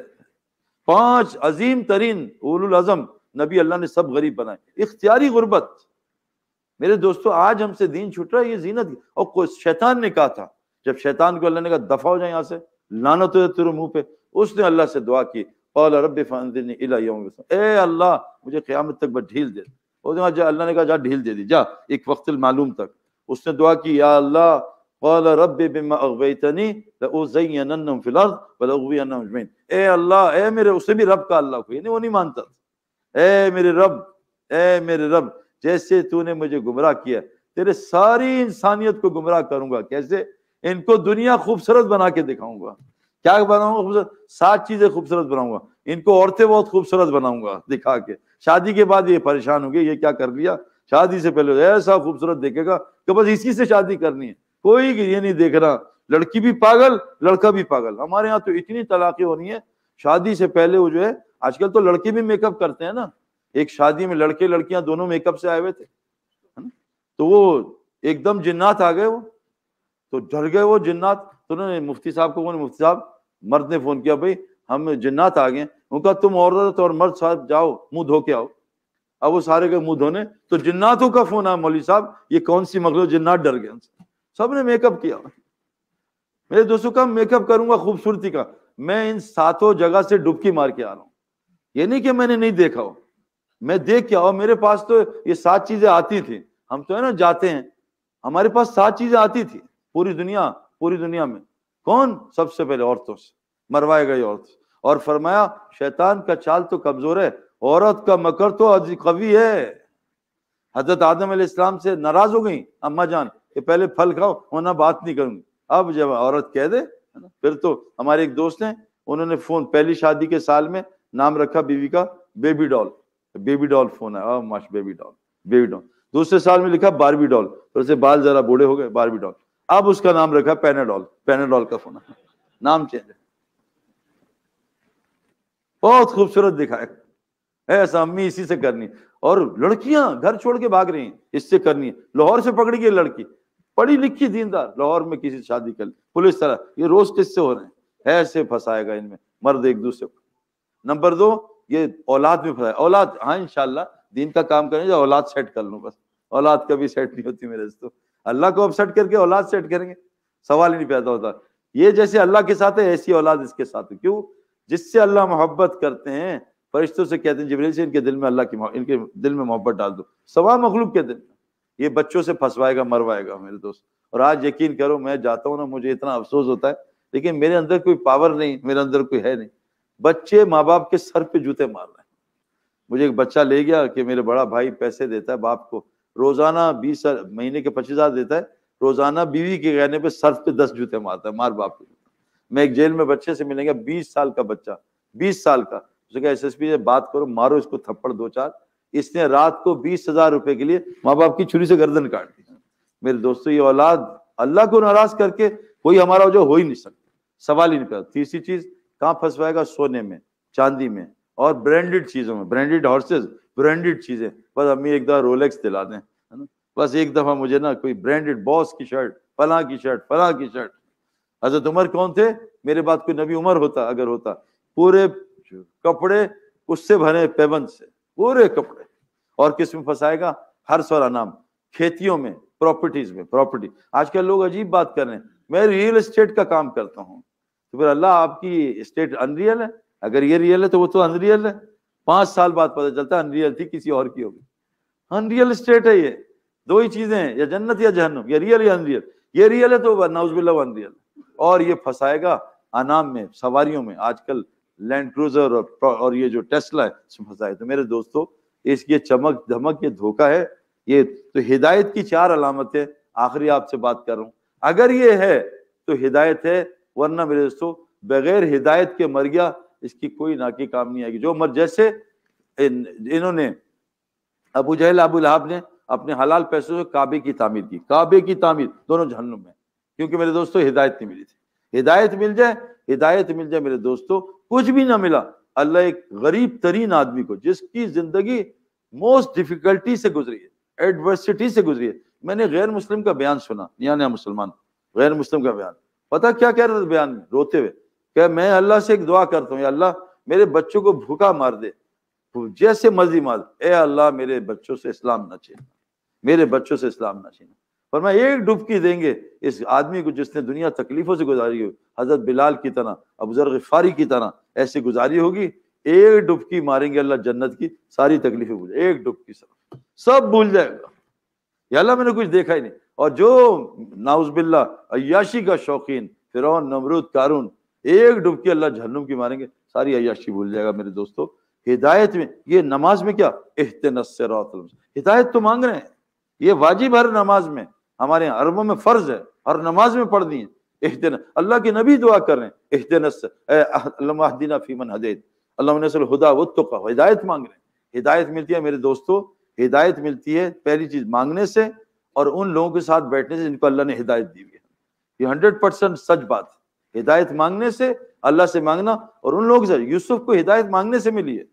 पांच अजीम तरीन उलुल अजम नबी अल्लाह ने सब गरीब बनाए इख्तियारी गुर्बत मेरे दोस्तों आज हमसे दीन छुट रहा है ये जीनत और शैतान ने कहा था जब शैतान को अल्लाह ने कहा दफा हो जाए यहाँ से लानत तो तेरे मुंह पे उसने अल्लाह से दुआ की कौल रब अल्लाह मुझे क़्यामत तक बस ढील दे उसने अल्लाह ने कहा जा ढील दे दी जा एक वक्त मालूम तक उसने दुआ की या अल्लाह कौल रब बिमातनी फ़िलहाल ए अल्लाह ए मेरे उसे भी रब का अल्लाह को यानी वो नहीं मानता ए मेरे रब ए मेरे रब जैसे तूने मुझे गुमराह किया तेरे सारी इंसानियत को गुमराह करूंगा कैसे इनको दुनिया खूबसूरत बना के दिखाऊंगा क्या बनाऊंगा खूबसूरत सात चीजें खूबसूरत बनाऊंगा इनको औरतें बहुत खूबसूरत बनाऊंगा दिखा के शादी के बाद ये परेशान होंगे ये क्या कर लिया शादी से पहले ऐसा खूबसूरत देखेगा कि बस इसी से शादी करनी है कोई ये नहीं देख रहा लड़की भी पागल लड़का भी पागल हमारे यहाँ तो इतनी तलाकें होनी है शादी से पहले वो जो है आजकल तो लड़के भी मेकअप करते हैं ना एक शादी में लड़के लड़कियां दोनों मेकअप से आए हुए थे है ना तो वो एकदम जिन्नात आ गए वो तो डर गए वो जिन्नात तो उन्होंने मुफ्ती साहब को उन्होंने मुफ्ती साहब मर्द ने फोन किया भाई हम जिन्नात आ गए उनका तुम औरत तो और मर्द साहब जाओ मुंह धो के आओ अब वो सारे के मुंह धोने तो जिन्नातों का फोन आया मौली साहब ये कौन सी मकलो जिन्नात डर गए सब ने मेकअप किया मेरे दोस्तों का मेकअप करूंगा खूबसूरती का मैं इन सातों जगह से डुबकी मार के आ रहा हूँ ये नहीं कि मैंने नहीं देखा हो मैं देख के आओ मेरे पास तो ये सात चीजें आती थी हम तो है ना जाते हैं हमारे पास सात चीजें आती थी पूरी दुनिया पूरी दुनिया में कौन सबसे पहले औरतों से मरवाए गए औरत और फरमाया शैतान का चाल तो कमजोर है औरत का मकर तो कवि है हजरत आदम इस्लाम से नाराज हो गई अम्मा जान कि पहले फल खाओ वरना बात नहीं करूंगी अब जब औरत कह दे फिर तो हमारे एक दोस्त हैं उन्होंने फोन पहली शादी के साल में नाम रखा बीवी का baby doll baby doll phone है माश बेबी डॉल बेबी डॉल दूसरे साल में लिखा बारबी डॉल फिर से बाल जरा बूढ़े हो गए बारबी डॉल अब उसका नाम रखा पेनाडॉल पेनाडॉल का फोन नाम चेंज है बहुत खूबसूरत दिखाया ऐसा अम्मी इसी से करनी और लड़कियां घर छोड़ के भाग रही हैं इससे करनी है लाहौर से पकड़ी गई लड़की पढ़ी लिखी दीनदार लाहौर में किसी शादी कर ली पुलिस तरह ये रोज किससे हो रहे हैं ऐसे फंसाएगा इनमें मर्द एक दूसरे को नंबर दो ये औलाद में फंसाए औलाद हाँ इनशाला दिन का काम करें औलाद सेट कर लूँ बस औलाद कभी सेट नहीं होती मेरे दोस्तों अल्लाह को अपसेट करके औलाद सेट करेंगे सवाल ही नहीं पैदा होता ये जैसे अल्लाह के साथ है ऐसी औलाद इसके साथ है क्यों जिससे अल्लाह मोहब्बत करते हैं फरिश्तों से कहते हैं जबरील से इनके दिल में अल्लाह की इनके दिल में मोहब्बत डाल दो सवाल मखलूक के दिल में ये बच्चों से फंसवाएगा मरवाएगा मेरे दोस्त और आज यकीन करो मैं जाता हूँ ना मुझे इतना अफसोस होता है लेकिन मेरे अंदर कोई पावर नहीं मेरे अंदर कोई है नहीं बच्चे माँ बाप के सर पे जूते मार रहे हैं मुझे एक बच्चा ले गया कि मेरे बड़ा भाई पैसे देता है बाप को रोजाना बीस महीने के पच्चीस हजार देता है रोजाना बीवी के कहने पे सर्फ पे दस जूते मारता है मार बाप के मैं एक जेल में बच्चे से मिलेंगे बीस साल का बच्चा बीस साल का उसने कहा एस से बात करो मारो इसको थप्पड़ दो चार इसने रात को बीस हजार रुपए के लिए माँ बाप की छुरी से गर्दन काट दी मेरे दोस्तों ये औलाद अल्लाह को नाराज करके कोई हमारा जो हो ही नहीं सकता सवाल ही नहीं पड़ता तीसरी चीज कहाँ फंसवाएगा सोने में चांदी में और ब्रांडेड चीज़ों में ब्रांडेड हॉर्सेज ब्रांडेड चीज़ें बस अम्मी एक दफ़ा रोलेक्स दिला दें है ना बस एक दफ़ा मुझे ना कोई ब्रांडेड बॉस की शर्ट फला की शर्ट फला की शर्ट हजरत उमर कौन थे मेरे बात कोई नबी उमर होता अगर होता पूरे कपड़े उससे भरे पैबंद से पूरे कपड़े और किस में फंसाएगा हर सौरा नाम खेतियों में प्रॉपर्टीज में प्रॉपर्टी आजकल लोग अजीब बात कर रहे हैं मैं रियल एस्टेट का काम करता हूँ तो फिर अल्लाह आपकी स्टेट अनरियल है अगर ये रियल है तो वो तो अनरियल है पांच साल बाद पता चलता अनरियल थी किसी और की होगी अनरियल स्टेट है ये दो ही चीजें हैं या जन्नत या जहन्नुम या रियल या अनरियल ये रियल है तो नाउजबिल्ला अनरियल और ये फंसाएगा अनाम में सवारियों में आजकल लैंड क्रूजर और, और ये जो टेस्ला है फंसाए तो मेरे दोस्तों इस ये चमक धमक ये धोखा है ये तो हिदायत की चार अलामतें आखिरी आपसे बात कर रहा हूं अगर ये है तो हिदायत है वरना मेरे दोस्तों बगैर हिदायत के मर गया इसकी कोई नाकी काम नहीं आएगी जो मर जैसे इन, इन्होंने अबू जहल अबू लहाब ने अपने हलाल पैसों से काबे की तामीर की काबे की तामीर दोनों जहनुम में क्योंकि मेरे दोस्तों हिदायत नहीं मिली थी हिदायत मिल जाए हिदायत मिल जाए मेरे दोस्तों कुछ भी ना मिला अल्लाह एक गरीब तरीन आदमी को जिसकी जिंदगी मोस्ट डिफिकल्टी से गुजरी है एडवर्सिटी से गुजरी है मैंने गैर मुस्लिम का बयान सुना नया नया मुसलमान गैर मुस्लिम का बयान पता क्या कह रहे थे बयान में रोते हुए क्या मैं अल्लाह से एक दुआ करता हूँ अल्लाह मेरे बच्चों को भूखा मार दे जैसे मर्जी मार ए अल्लाह मेरे बच्चों से इस्लाम न छीना मेरे बच्चों से इस्लाम न छीना पर मैं एक डुबकी देंगे इस आदमी को जिसने दुनिया तकलीफों से गुजारी हो हजरत बिलाल की तरह अबजर गफारी की तरह ऐसे गुजारी होगी एक डुबकी मारेंगे अल्लाह जन्नत की सारी तकलीफें भूल एक डुबकी सब सब भूल जाएगा या अल्लाह मैंने कुछ देखा ही नहीं और जो नाउजबिल्ला अयाशी का शौकीन फिर नमरूद कारून एक डुबकी अल्लाह जहन्नुम की मारेंगे सारी अयाशी भूल जाएगा मेरे दोस्तों हिदायत में ये नमाज में क्या एहतनसरात हिदायत तो मांग रहे हैं ये वाजिब हर नमाज में हमारे यहाँ अरबों में फर्ज है हर नमाज में पढ़नी है एहतन अल्लाह के नबी दुआ कर रहे हैं एहतनसदीना फीमन हदैत अल्लाह वो तो हिदायत मांग रहे हैं हिदायत मिलती है मेरे दोस्तों हिदायत मिलती है पहली चीज मांगने से और उन लोगों के साथ बैठने से जिनको अल्लाह ने हिदायत दी हुई है ये हंड्रेड परसेंट सच बात है हिदायत मांगने से अल्लाह से मांगना और उन लोग यूसुफ को हिदायत मांगने से मिली है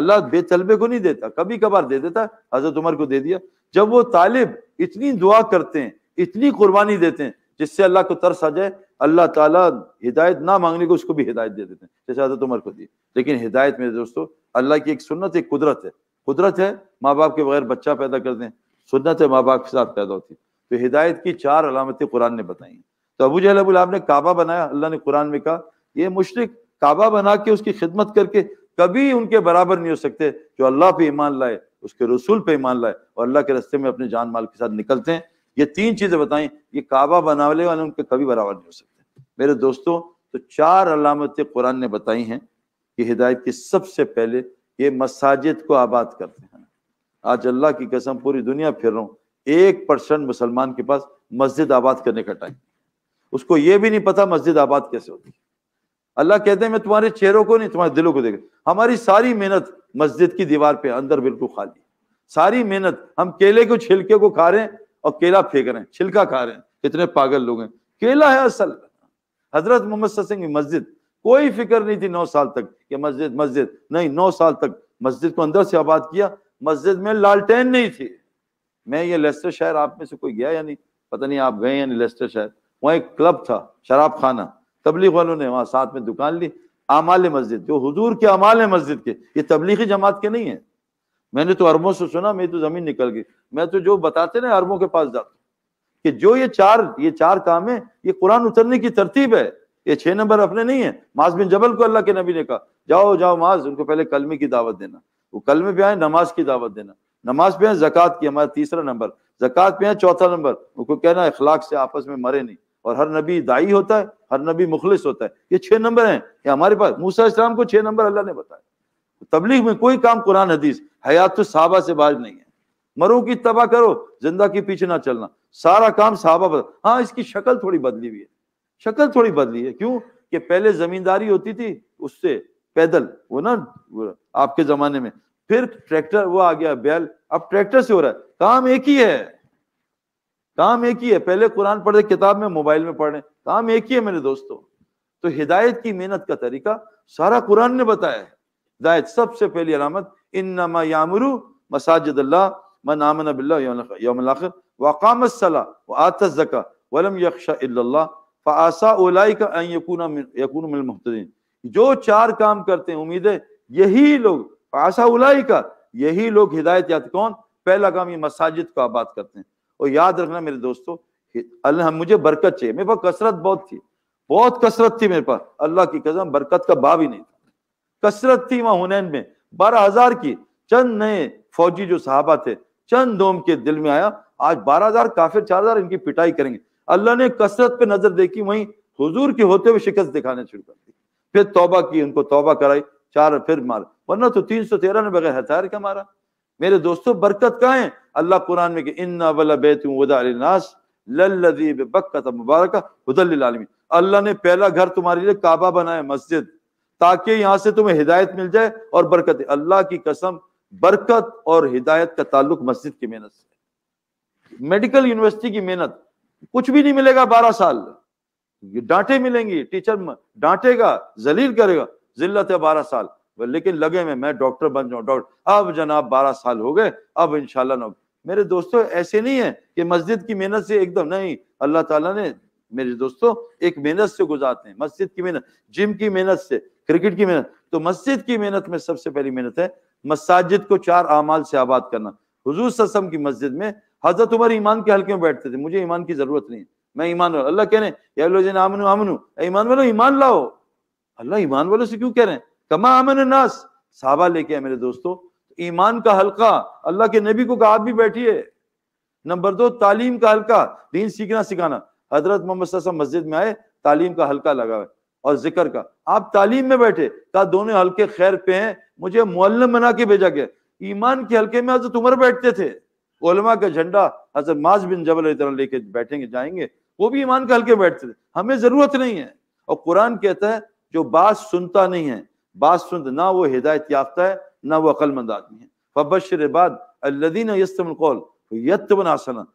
अल्लाह बेतलबे को नहीं देता कभी कभार दे देता हजरत उमर को दे दिया जब वो तालिब इतनी दुआ करते हैं इतनी कुर्बानी देते हैं जिससे अल्लाह को तरस आ जाए अल्लाह ताला हिदायत ना मांगने को उसको भी हिदायत दे देते हैं जैसे हजरत उमर को दी लेकिन हिदायत मेरे दोस्तों अल्लाह की एक सुन्नत एक कुदरत है कुदरत है माँ बाप के बगैर बच्चा पैदा कर दें सुन्नत है माँ बाप के साथ पैदा होती तो हिदायत की चार अलामतें कुरान ने बताई तो अबू जहल अबुल ने काबा बनाया अल्लाह ने कुरान में कहा ये मुशरक काबा बना के उसकी खिदमत करके कभी उनके बराबर नहीं हो सकते जो अल्लाह पे ईमान लाए उसके रसूल पे ईमान लाए और अल्लाह के रस्ते में अपने जान माल के साथ निकलते हैं ये तीन चीजें बताएं ये काबा बनाने वाले उनके कभी बराबर नहीं हो सकते मेरे दोस्तों तो चार अलामतें कुरान ने बताई हैं कि हिदायत की सबसे पहले ये मसाजिद को आबाद करते हैं आज अल्लाह की कसम पूरी दुनिया फिर रहा हूँ एक परसेंट मुसलमान के पास मस्जिद आबाद करने का टाइम उसको ये भी नहीं पता मस्जिद आबाद कैसे होती अल्लाह कहते हैं मैं तुम्हारे चेहरों को नहीं तुम्हारे दिलों को देख हमारी सारी मेहनत मस्जिद की दीवार पे अंदर बिल्कुल खाली सारी मेहनत हम केले को छिलके को खा रहे हैं और केला फेंक रहे हैं छिलका खा रहे हैं कितने पागल लोग हैं केला है असल हजरत मोहम्मद सिंह की मस्जिद कोई फिक्र नहीं थी नौ साल तक कि मस्जिद मस्जिद नहीं नौ साल तक मस्जिद को अंदर से आबाद किया मस्जिद में लालटेन नहीं थी मैं ये लेस्टर शहर आप में से कोई गया या नहीं पता नहीं आप गए या नहीं लेस्टर शहर वहाँ एक क्लब था शराब खाना तबलीग वालों ने वहाँ साथ में दुकान ली आमाल मस्जिद जो हजूर के अमाल मस्जिद के ये तबलीगी जमात के नहीं है मैंने तो अरबों से सुना मेरी तो जमीन निकल गई मैं तो जो बताते ना अरबों के पास जाता कि जो ये चार ये चार काम है ये कुरान उतरने की तरतीब है ये छह नंबर अपने नहीं है माज बिन जबल को अल्लाह के नबी ने कहा जाओ जाओ माज उनको पहले कलमे की दावत देना वो कलमे पे आए नमाज की दावत देना नमाज पे आए जक़ात की हमारा तीसरा नंबर जक़ात पे आए चौथा नंबर उनको कहना इखलाक से आपस में मरे नहीं और हर नबी दाई होता है हर नबी मुखलिस होता है ये छह नंबर हैं ये हमारे पास मूसा इस्लाम को छह नंबर अल्लाह ने बताया तबलीग में कोई काम कुरान हदीस हयात तो साहबा से बाज नहीं है मरों की तबाह करो जिंदा के पीछे ना चलना सारा काम साहबा बदल हाँ इसकी शक्ल थोड़ी बदली हुई है शक्ल थोड़ी बदली है क्यों कि पहले जमींदारी होती थी उससे पैदल वो ना वो आपके जमाने में फिर ट्रैक्टर वो आ गया बैल अब ट्रैक्टर से हो रहा है काम एक ही है काम एक ही है पहले कुरान पढ़े किताब में मोबाइल में पढ़े काम एक ही है मेरे दोस्तों तो हिदायत की मेहनत का तरीका सारा कुरान ने बताया है हिदायत सबसे पहली अलामत इन नमा यामरू मसाजिद जो चार काम करते हैं उम्मीद है यही लोग फ़ासा उलाई का यही लोग हिदायत याद कौन पहला काम ये मसाजिद को आबाद करते हैं और याद रखना मेरे दोस्तों अल्लाह मुझे बरकत चाहिए मेरे पास कसरत बहुत थी बहुत कसरत थी मेरे पास अल्लाह की कसम बरकत का बाब ही नहीं था कसरत थी वहां हुनैन में बारह हजार की चंद नए फौजी जो साहबा थे चंद दोम के दिल में आया आज बारह हजार काफिर चार हजार इनकी पिटाई करेंगे अल्लाह ने कसरत पे नजर देखी वहीं हुजूर के होते हुए शिकस्त दिखाने शुरू कर दी फिर तौबा की उनको तौबा कराई चार फिर मारा वरना तो तीन सौ तेरह ने बगैर हथियार का मारा मेरे दोस्तों बरकत कहा है अल्लाह कुरान में कि इन्ना वला बेतनास लल्लजी बक्कत मुबारक आलमीन अल्लाह ने पहला घर तुम्हारे लिए काबा बनाया मस्जिद ताकि यहाँ से तुम्हें हिदायत मिल जाए और बरकत अल्लाह की कसम बरकत और हिदायत का ताल्लुक मस्जिद की मेहनत से मेडिकल यूनिवर्सिटी की मेहनत कुछ भी नहीं मिलेगा बारह साल डांटे मिलेंगी टीचर डांटेगा जलील करेगा जिल्लत है बारह साल लेकिन लगे में मैं डॉक्टर बन जाऊं डॉक्टर अब जनाब बारह साल हो गए अब इनशाला ना मेरे दोस्तों ऐसे नहीं है कि मस्जिद की मेहनत से एकदम नहीं अल्लाह ताला ने मेरे दोस्तों एक मेहनत से गुजारते हैं मस्जिद की मेहनत जिम की मेहनत से क्रिकेट की मेहनत तो मस्जिद की मेहनत में सबसे पहली मेहनत है मस्जिद को चार अमाल से आबाद करना हजूर ससम की मस्जिद में हजरत उमर ईमान के हल्के में बैठते थे मुझे ईमान की जरूरत नहीं है मैं ईमान अल्लाह कह रहे हैं ईमान वालों ईमान लाओ अल्लाह ईमान वालों से क्यों कह रहे हैं तमामन नस साहबा लेके आए मेरे दोस्तों ईमान का हल्का अल्लाह के नबी को कहा भी बैठिए नंबर दो तालीम का हल्का दीन सीखना सिखाना हजरत मोहम्मद मस्जिद में आए तालीम का हल्का लगा हुआ और जिक्र का आप तालीम में बैठे कहा दोनों हल्के खैर पे हैं मुझे मुल्लम बना के भेजा गया ईमान के हल्के में हजरत उमर बैठते थे ओलमा का झंडा हजरत माज बिन जबल तरह लेके बैठेंगे जाएंगे वो भी ईमान के हल्के बैठते थे हमें जरूरत नहीं है और कुरान कहता है जो बात सुनता नहीं है बात सुनत ना वो हिदायत याफ्ता है ना वो अक्लमंद आदमी है फबशर बाद अल्लदीन यस्तमकौल आसना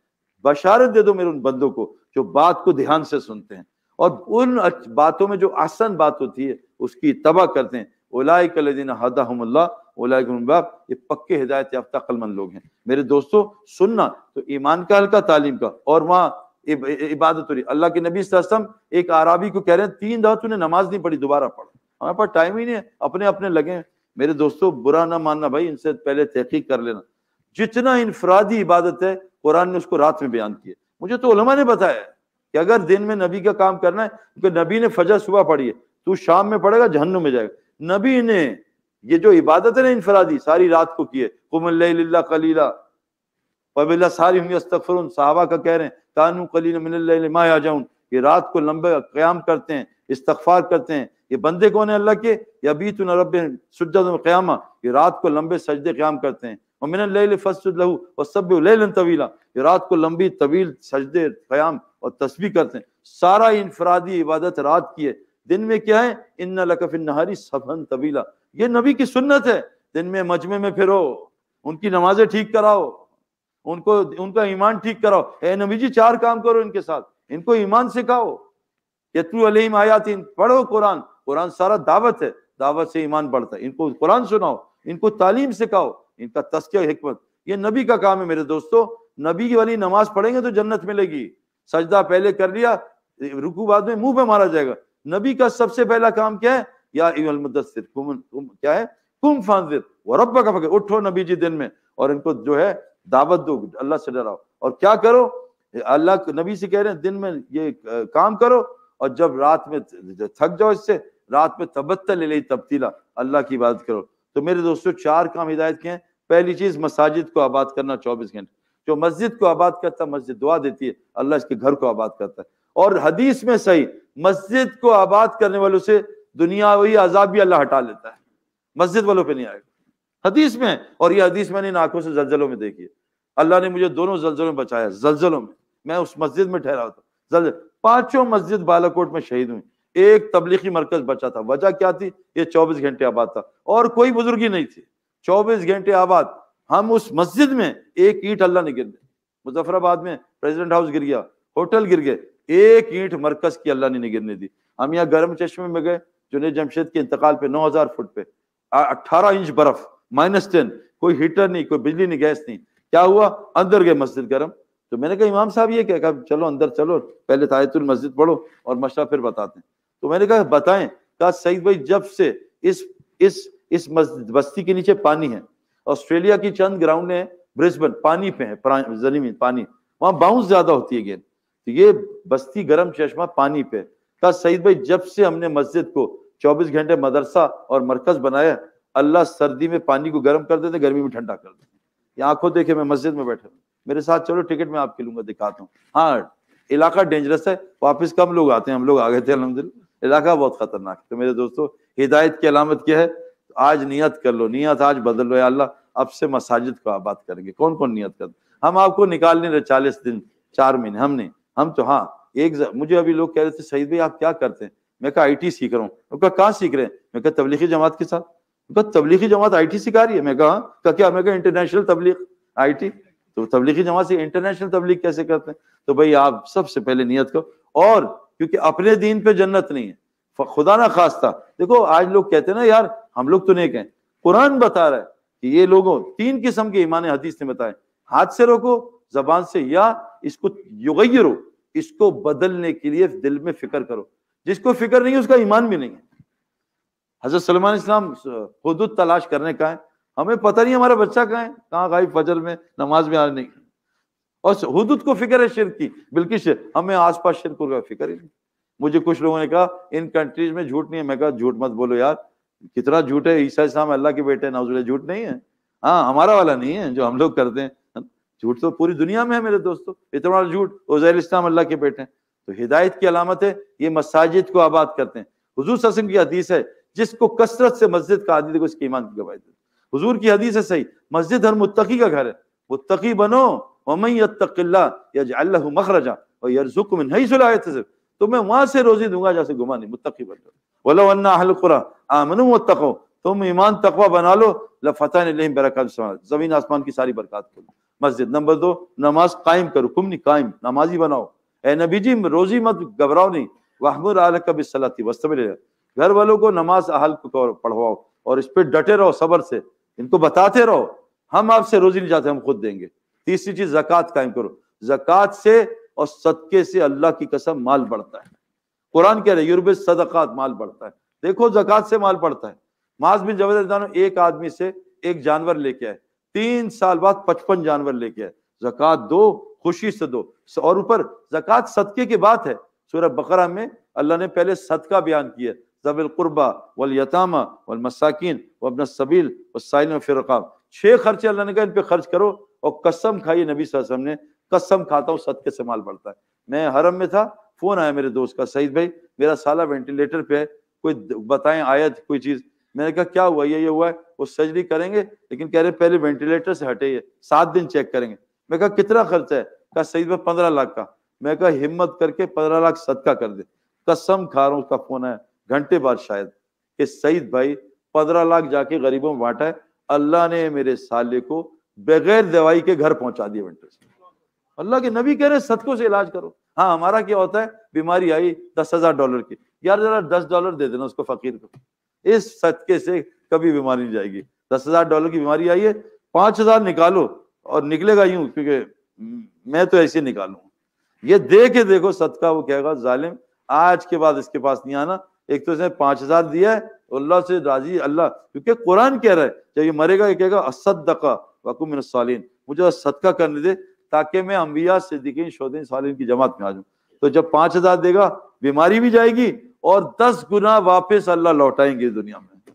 बशारत दे दो मेरे उन बंदों को जो बात को ध्यान से सुनते हैं और उन बातों में जो आसन बात होती है उसकी तबाह करते हैं ओलाई कलदीन ये पक्के हिदायत याफ्ता अक्लमंद लोग हैं मेरे दोस्तों सुनना तो ईमान का हल्का तालीम का और वहाँ इबादत हो रही अल्लाह के नबी सम एक आराबी को कह रहे हैं तीन दफा तूने नमाज नहीं पढ़ी दोबारा पढ़ो हमारे पास टाइम ही नहीं है अपने अपने लगे मेरे दोस्तों बुरा ना मानना भाई इनसे पहले तहकीक कर लेना जितना इनफरादी इबादत है कुरान ने उसको रात में बयान किया मुझे तो उलमा ने बताया कि अगर दिन में नबी का काम करना है क्योंकि नबी ने फजर सुबह पढ़ी है तू तो शाम में पढ़ेगा जहन्नुम में जाएगा नबी ने ये जो इबादत है ना इनफरादी सारी रात को किए कुमल्ला कलीला पबिल्ला सारी हम अस्तफर साहबा का कह रहे हैं तानु कली माया जाऊन ये रात को लंबे क्याम करते हैं इस्तफार करते हैं ये बंदे कौन है अल्लाह के ये अभी तो नब सज्जामा ये रात को लंबे सजदे क्याम करते हैं और मिन लहू और सब तवीला ये रात को लंबी तवील सजदे क्याम और तस्वीर करते हैं सारा इनफरादी इबादत रात की है दिन में क्या है इन लकफिन नहारी सफन तवीला ये नबी की सुन्नत है दिन में मजमे में फिरो उनकी नमाजें ठीक कराओ उनको उनका ईमान ठीक कराओ ए नबी जी चार काम करो इनके साथ इनको ईमान सिखाओ यतू अलीम आयातिन पढ़ो कुरान कुरान सारा दावत है दावत से ईमान बढ़ता है इनको कुरान सुनाओ इनको तालीम सिखाओ इनका तस्किया हमत ये नबी का काम है मेरे दोस्तों नबी की वाली नमाज पढ़ेंगे तो जन्नत मिलेगी सजदा पहले कर लिया रुकू बाद में मुंह पे मारा जाएगा नबी का सबसे पहला काम क्या है या मुदसर क्या है कुम फांजिर व रब्बा का फकर उठो नबी जी दिन में और इनको जो है दावत दो अल्लाह से डराओ और क्या करो अल्लाह नबी से कह रहे हैं दिन में ये काम करो और जब रात में थक जाओ इससे रात में तबत्तल ले ली तब्दीला अल्लाह की इबादत करो तो मेरे दोस्तों चार काम हिदायत के हैं पहली चीज़ मसाजिद को आबाद करना चौबीस घंटे जो मस्जिद को आबाद करता है मस्जिद दुआ देती है अल्लाह इसके घर को आबाद करता है और हदीस में सही मस्जिद को आबाद करने वालों से दुनियावी आजाब भी अल्लाह हटा लेता है मस्जिद वालों पर नहीं आएगा हदीस में और यह हदीस मैंने इन आंखों से जलजलों में देखी है अल्लाह ने मुझे दोनों जलजलों में बचाया जलजलों में मैं उस मस्जिद में ठहरा था जलजल पांचों मस्जिद बालाकोट में शहीद हुई एक तबलीगी मरकज बचा था वजह क्या थी ये 24 घंटे आबाद था और कोई बुजुर्गी नहीं थी 24 घंटे आबाद हम उस मस्जिद में एक ईट अल्लाह ने गिर दी मुजफ्फराबाद में प्रेसिडेंट हाउस गिर गया होटल गिर गए एक ईट मरकज की अल्लाह ने नहीं गिरने दी हम यहाँ गर्म चश्मे में गए जुनेद जमशेद के इंतकाल पे हजार फुट पे अट्ठारह इंच बर्फ माइनस टेन कोई हीटर नहीं कोई बिजली नहीं गैस नहीं क्या हुआ अंदर गए मस्जिद गर्म तो मैंने कहा इमाम साहब ये क्या कहा चलो अंदर चलो पहले तायतुल मस्जिद पढ़ो और मशा फिर बताते हैं तो मैंने कहा बताएं कहा सईद भाई जब से इस इस इस बस्ती के नीचे पानी है ऑस्ट्रेलिया की चंद ग्राउंड है ब्रिस्बन पानी पे है जमीन पानी वहां बाउंस ज्यादा होती है गेंद तो ये बस्ती गर्म चश्मा पानी पे कहा सईद भाई जब से हमने मस्जिद को 24 घंटे मदरसा और मरकज बनाया अल्लाह सर्दी में पानी को गर्म कर देते गर्मी में ठंडा कर देते ये आंखों देखे मैं मस्जिद में बैठा मेरे साथ चलो टिकट में आपके लूंगा दिखाता हूँ हाँ इलाका डेंजरस है वापस कम लोग आते हैं हम लोग आ गए थे अलहमदिल्ला इलाका बहुत खतरनाक है तो मेरे दोस्तों हिदायत की अलामत क्या है आज नियत कर लो नियत आज बदल लो अल्लाह अब से मसाजिद को आबाद करेंगे कौन कौन नियत कर हम आपको निकाल नहीं रहे चालीस दिन चार महीने हमने हम तो हाँ एक मुझे अभी लोग कह रहे थे सईद भाई आप क्या करते हैं मैं कहा आई टी सीख रहा हूँ मैं कहा कहाँ सीख रहे हैं मैं कहा तबलीगी जमात के साथ मैं कहा तबलीगी जमात आई टी सिखा रही है मैं कहा कहा क्या मैं कहा इंटरनेशनल तबलीग आई टी तो तबलीगी जमात से इंटरनेशनल तबलीग कैसे करते हैं तो भाई आप सबसे पहले नियत करो और क्योंकि अपने दीन पे जन्नत नहीं है खुदा ना खास्ता देखो आज लोग कहते हैं ना यार हम लोग तो नहीं कहें कुरान बता रहा है कि ये लोगों तीन किस्म के ईमान हदीस ने बताए हाथ से रोको जबान से या इसको युगैरो इसको बदलने के लिए दिल में फिक्र करो जिसको फिक्र नहीं है उसका ईमान भी नहीं है हजरत सलमान इस्लाम खुद तलाश करने का है हमें पता नहीं हमारा बच्चा कहाँ है कहाँ गाई फजर में नमाज में आ नहीं और हदूद को फिक्र है शिर की बिल्किश हमें आस पास शिर का फिक्र ही नहीं मुझे कुछ लोगों ने कहा इन कंट्रीज में झूठ नहीं है मैं कहा झूठ मत बोलो यार कितना झूठ है ईसा इस्लाम अल्लाह के बेटे नाजुल झूठ नहीं है हाँ हमारा वाला नहीं है जो हम लोग करते हैं झूठ तो पूरी दुनिया में है मेरे दोस्तों इतना झूठ उजैर इस्लाम अल्लाह के बेटे हैं तो हिदायत की अलामत है ये मसाजिद को आबाद करते हैं हजूर ससम की हदीस है जिसको कसरत से मस्जिद का आदि देखो इसके ईमान की गवाही हजूर की हदीस है सही मस्जिद हर मुत्तकी का घर है मुत्तकी बनो नहीं सुलाए तसब वहां से रोजी दूंगा जैसे गुमा नहीं मुतकी बन जाओ वलो अन्ना अहलकुरा आमनु मुतको नमाज कायम करो कुमनी कायम नमाजी बनाओ ए नबी जी रोजी मत घबराओ नहीं वाहमुर कब सलाती घर वालों को नमाज अहल पढ़वाओ और इस पर डटे रहो सबर से इनको बताते रहो हम आपसे रोजी नहीं जाते हम खुद देंगे तीसरी चीज जक़ात कायम करो जक़ात से और सदके से अल्लाह की कसम माल बढ़ता है कुरान कह रहे यूरब सदक़ात माल बढ़ता है देखो जक़ात से माल बढ़ता है माज बिन जवेदानो एक आदमी से एक जानवर लेके आए तीन साल बाद पचपन जानवर लेके आए जक़ात दो खुशी से दो और ऊपर जक़ात सदके की बात है सूरह बकरा में अल्लाह ने पहले सदका बयान किया जबिल कुरबा वल यतामा वल मसाकिन वबन सबील वसाइल फ़िरक़ाम छः खर्चे अल्लाह ने कहा इन पर खर्च करो और कसम खाई नबी वसम ने कसम खाता हूँ सत्य से माल बढ़ता है मैं हरम में था फोन आया मेरे दोस्त का सईद भाई मेरा साला वेंटिलेटर पे है कोई बताएं आयत कोई चीज मैंने कहा क्या हुआ ये ये हुआ है वो सर्जरी करेंगे लेकिन कह रहे पहले वेंटिलेटर से हटे ये सात दिन चेक करेंगे मैं कहा कितना खर्चा है कहा सईद भाई पंद्रह लाख का मैं कहा हिम्मत करके पंद्रह लाख सदका कर दे कसम खा रहा हूँ उसका फोन आया घंटे बाद शायद कि सईद भाई पंद्रह लाख जाके गरीबों में बांटा है अल्लाह ने मेरे साले को बगैर दवाई के घर पहुंचा दिए वेंटिलेटर से अल्लाह के नबी कह रहे सदकों से इलाज करो हाँ हमारा क्या होता है बीमारी आई दस हजार डॉलर की यार जरा दस डॉलर दे देना उसको फकीर को इस सदके से कभी बीमारी नहीं जाएगी दस हजार डॉलर की बीमारी आई है पांच हजार निकालो और निकलेगा यूं क्योंकि मैं तो ऐसे निकालू ये दे के देखो सदका वो कहेगा जालिम आज के बाद इसके पास नहीं आना एक तो इसने पांच हजार दिया है अल्लाह से राजी अल्लाह क्योंकि कुरान कह रहा है जब ये मरेगा ये कहेगा असद वकुमिन सालीन मुझे सदका करने दे ताकि मैं अम्बिया सिद्दीकीन शोदीन सालीन की जमात में आ जाऊँ तो जब पाँच हज़ार देगा बीमारी भी जाएगी और दस गुना वापस अल्लाह लौटाएंगे दुनिया में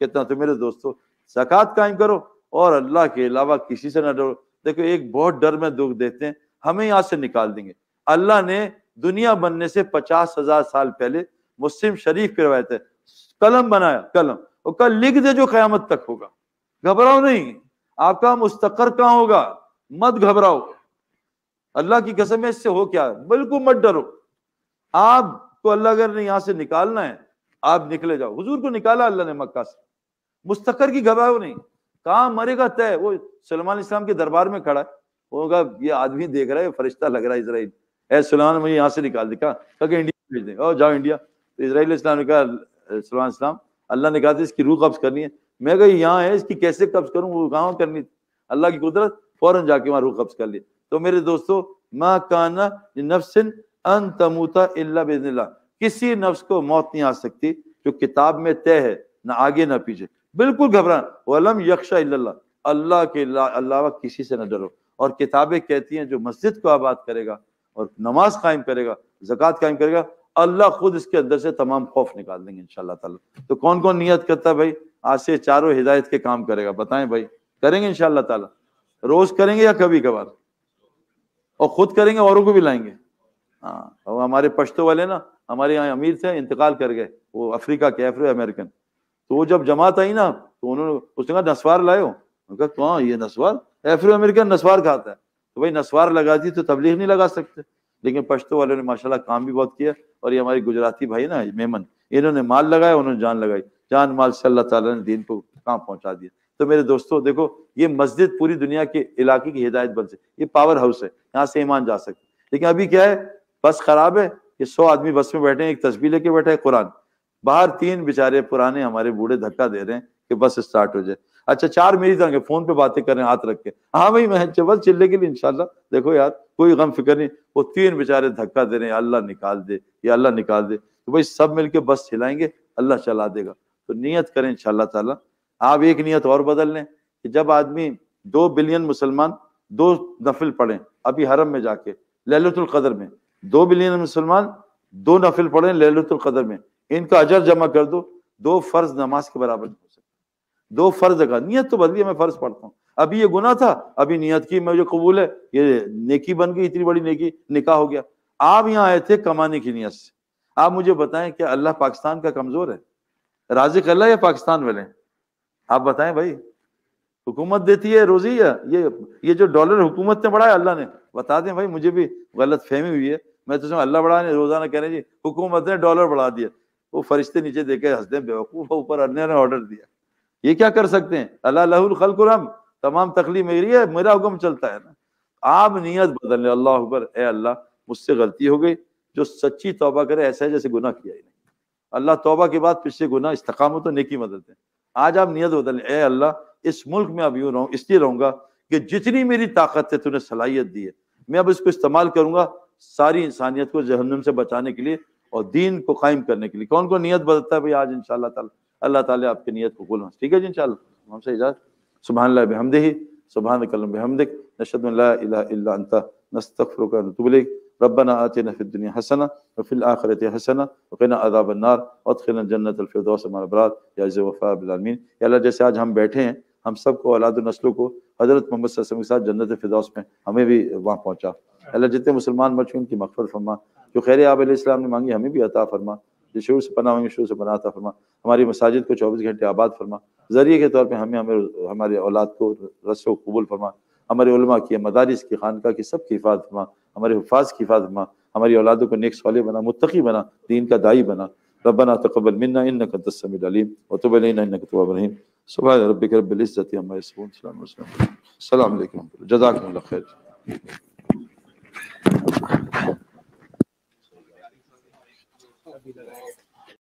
कितना तो मेरे दोस्तों जक़ात कायम करो और अल्लाह के अलावा किसी से ना डरो देखो एक बहुत डर में दुख देते हैं हमें यहाँ से निकाल देंगे अल्लाह ने दुनिया बनने से पचास हजार साल पहले मुस्लिम शरीफ की रवायत है कलम बनाया कलम और कल लिख दे जो क्यामत तक होगा घबराओ नहीं आपका मुस्तकर कहां होगा मत घबराओ अल्लाह की कसम है इससे हो क्या बिल्कुल मत डरो को अल्लाह अगर ने यहां से निकालना है आप निकले जाओ हुजूर को निकाला अल्लाह ने मक्का से मुस्तकर की घबराओ नहीं कहा मरेगा तय वो सलमान इस्लाम के दरबार में खड़ा है होगा ये आदमी देख रहा है फरिश्ता लग रहा है इसराइल ए सलमान मुझे यहाँ से निकाल दे कहा कि इंडिया भेज दे जाओ इंडिया तो इसराइल इस्लाम ने कहा सलमान इस्लाम अल्लाह ने कहा था इसकी रूह कब्ज करनी है मैं कही यहाँ है इसकी कैसे कब्ज करूँ वो कहाँ करनी अल्लाह की कुदरत फौरन जाके वहाँ रूह कब्ज कर ली तो मेरे दोस्तों माँ काना नफसिन अन तमूता इल्ला बेजनला किसी नफ्स को मौत नहीं आ सकती जो किताब में तय है ना आगे ना पीछे बिल्कुल घबरा वलम यक्षा इल्ला अल्लाह के अलावा किसी से ना डरो और किताबें कहती हैं जो मस्जिद को आबाद करेगा और नमाज कायम करेगा जक़ात कायम करेगा अल्लाह खुद इसके अंदर से तमाम खौफ निकाल देंगे इन तो कौन कौन नियत करता है भाई आज से चारों हिदायत के काम करेगा बताएं भाई करेंगे इनशाला ताला रोज करेंगे या कभी कभार और खुद करेंगे औरों को भी लाएंगे हाँ और हमारे पश्तो वाले ना हमारे यहाँ अमीर थे इंतकाल कर गए वो अफ्रीका के अफ्रो अमेरिकन तो वो जब जमात आई ना तो उन्होंने उसने कहा नसवार लाए हो कहा ये नसवार अफ्रो अमेरिकन नसवार खाता है तो भाई नसवार लगा दी तो तबलीग नहीं लगा सकते लेकिन पश्तो वालों ने माशाल्लाह काम भी बहुत किया और ये हमारे गुजराती भाई ना मेमन इन्होंने माल लगाया उन्होंने जान लगाई जान माल से अल्लाह ताला ने दीन को कहाँ पहुंचा दिया तो मेरे दोस्तों देखो ये मस्जिद पूरी दुनिया के इलाके की हिदायत बन से ये पावर हाउस है यहाँ से ईमान जा सकते लेकिन अभी क्या है बस खराब है ये सौ आदमी बस में बैठे हैं एक तस्वीर लेके बैठे हैं कुरान बाहर तीन बेचारे पुराने हमारे बूढ़े धक्का दे रहे हैं कि बस स्टार्ट हो जाए अच्छा चार मेरी तरह के फोन पे बातें कर रहे हैं हाथ रख के हाँ भाई मैं चबल चिल्ले के लिए इनशाला देखो यार कोई गम फिक्र नहीं वो तीन बेचारे धक्का दे रहे हैं अल्लाह निकाल दे या अल्लाह निकाल दे तो भाई सब मिलके बस चलाएंगे अल्लाह चला देगा तो नियत करें इन ताला आप एक नियत और बदल लें कि जब आदमी दो बिलियन मुसलमान दो नफिल पढ़ें अभी हरम में जाके लहलतुल कदर में दो बिलियन मुसलमान दो नफिल पढ़ें लहलतुल कदर में इनका अजर जमा कर दो दो फर्ज नमाज के बराबर हो सकता दो फर्ज का नियत तो बदली मैं फर्ज पढ़ता हूँ अभी ये गुना था अभी नियत की मुझे कबूल है ये नेकी बन गई इतनी बड़ी नेकी निकाह हो गया आप यहाँ आए थे कमाने की नियत से आप मुझे बताएं कि अल्लाह पाकिस्तान का कमजोर है राजी कर या पाकिस्तान वाले आप बताएं भाई हुकूमत देती है रोजी या ये ये जो डॉलर हुकूमत ने बढ़ाया अल्लाह ने बता दें भाई मुझे भी गलत फहमी हुई है मैं तो अल्लाह बढ़ाने रोजाना कह रहे जी हुकूमत ने डॉलर बढ़ा दिया वो फरिश्ते नीचे देखे हंसते बेवकूफ ऊपर अन्य ने ऑर्डर दिया ये क्या कर सकते हैं अल्लाह खलकुरम तमाम तकलीफ मेरी है मेरा हुक्म चलता है ना आप नीयत बदल लें अल्लाह अकबर ए अल्लाह मुझसे गलती हो गई जो सच्ची तोबा करे ऐसा है जैसे गुना किया ही नहीं अल्लाह तोबा के बाद पिछले गुना इस्तकाम तो नेकी मदद है आज आप नियत बदल ए अल्लाह इस मुल्क में अब यूँ रहूँ इसलिए रहूँगा कि जितनी मेरी ताकत है तूने सलाहियत दी है मैं अब इसको इस्तेमाल करूँगा सारी इंसानियत को जहन्नम से बचाने के लिए और दीन को कायम करने के लिए कौन कौन नीयत बदलता है भाई आज इन अल्लाह ताली आपकी नीयत को गुल ठीक है जी इन हमसे सुबह सुबहान हमदे ही सुबह कलम हमदे नशद रबना आतिन फिद्दनिया हसना वफिल आखरत हसना वकीना अदाब अन्नार वतखिल जन्नत अलफरदौस मरबरात याज वफ़ा बिलामीन अल्लाह जैसे आज हम बैठे हैं हम सबको औलाद नस्लों को हज़रत मोहम्मद के साथ जन्नत फिरदौस में हमें भी वहाँ पहुँचा अल्लाह जितने मुसलमान मर चुके उनकी मकफर फरमा जो खैर आब इस्लाम ने मांगी हमें भी अता फरमा जो शुरू से पना मांगी शुरू से पना अता फरमा हमारी मसाजिद को चौबीस घंटे आबाद फरमा जरिए के तौर पर हमें हमें हमारे औलाद को रसो कबूल फरमा हमारे उलमा की मदारस की खानका की सब की हिफाजत फरमा हमारे हफाज की हिफाजत फरमा हमारी औलादों को नेक सवाले बना मुतकी बना दीन का दाई बना रबना तकबल मन्ना इन तस्मीम वतबलबरहीम सुबह रबिक रबिलज़त अम्मा Thank you.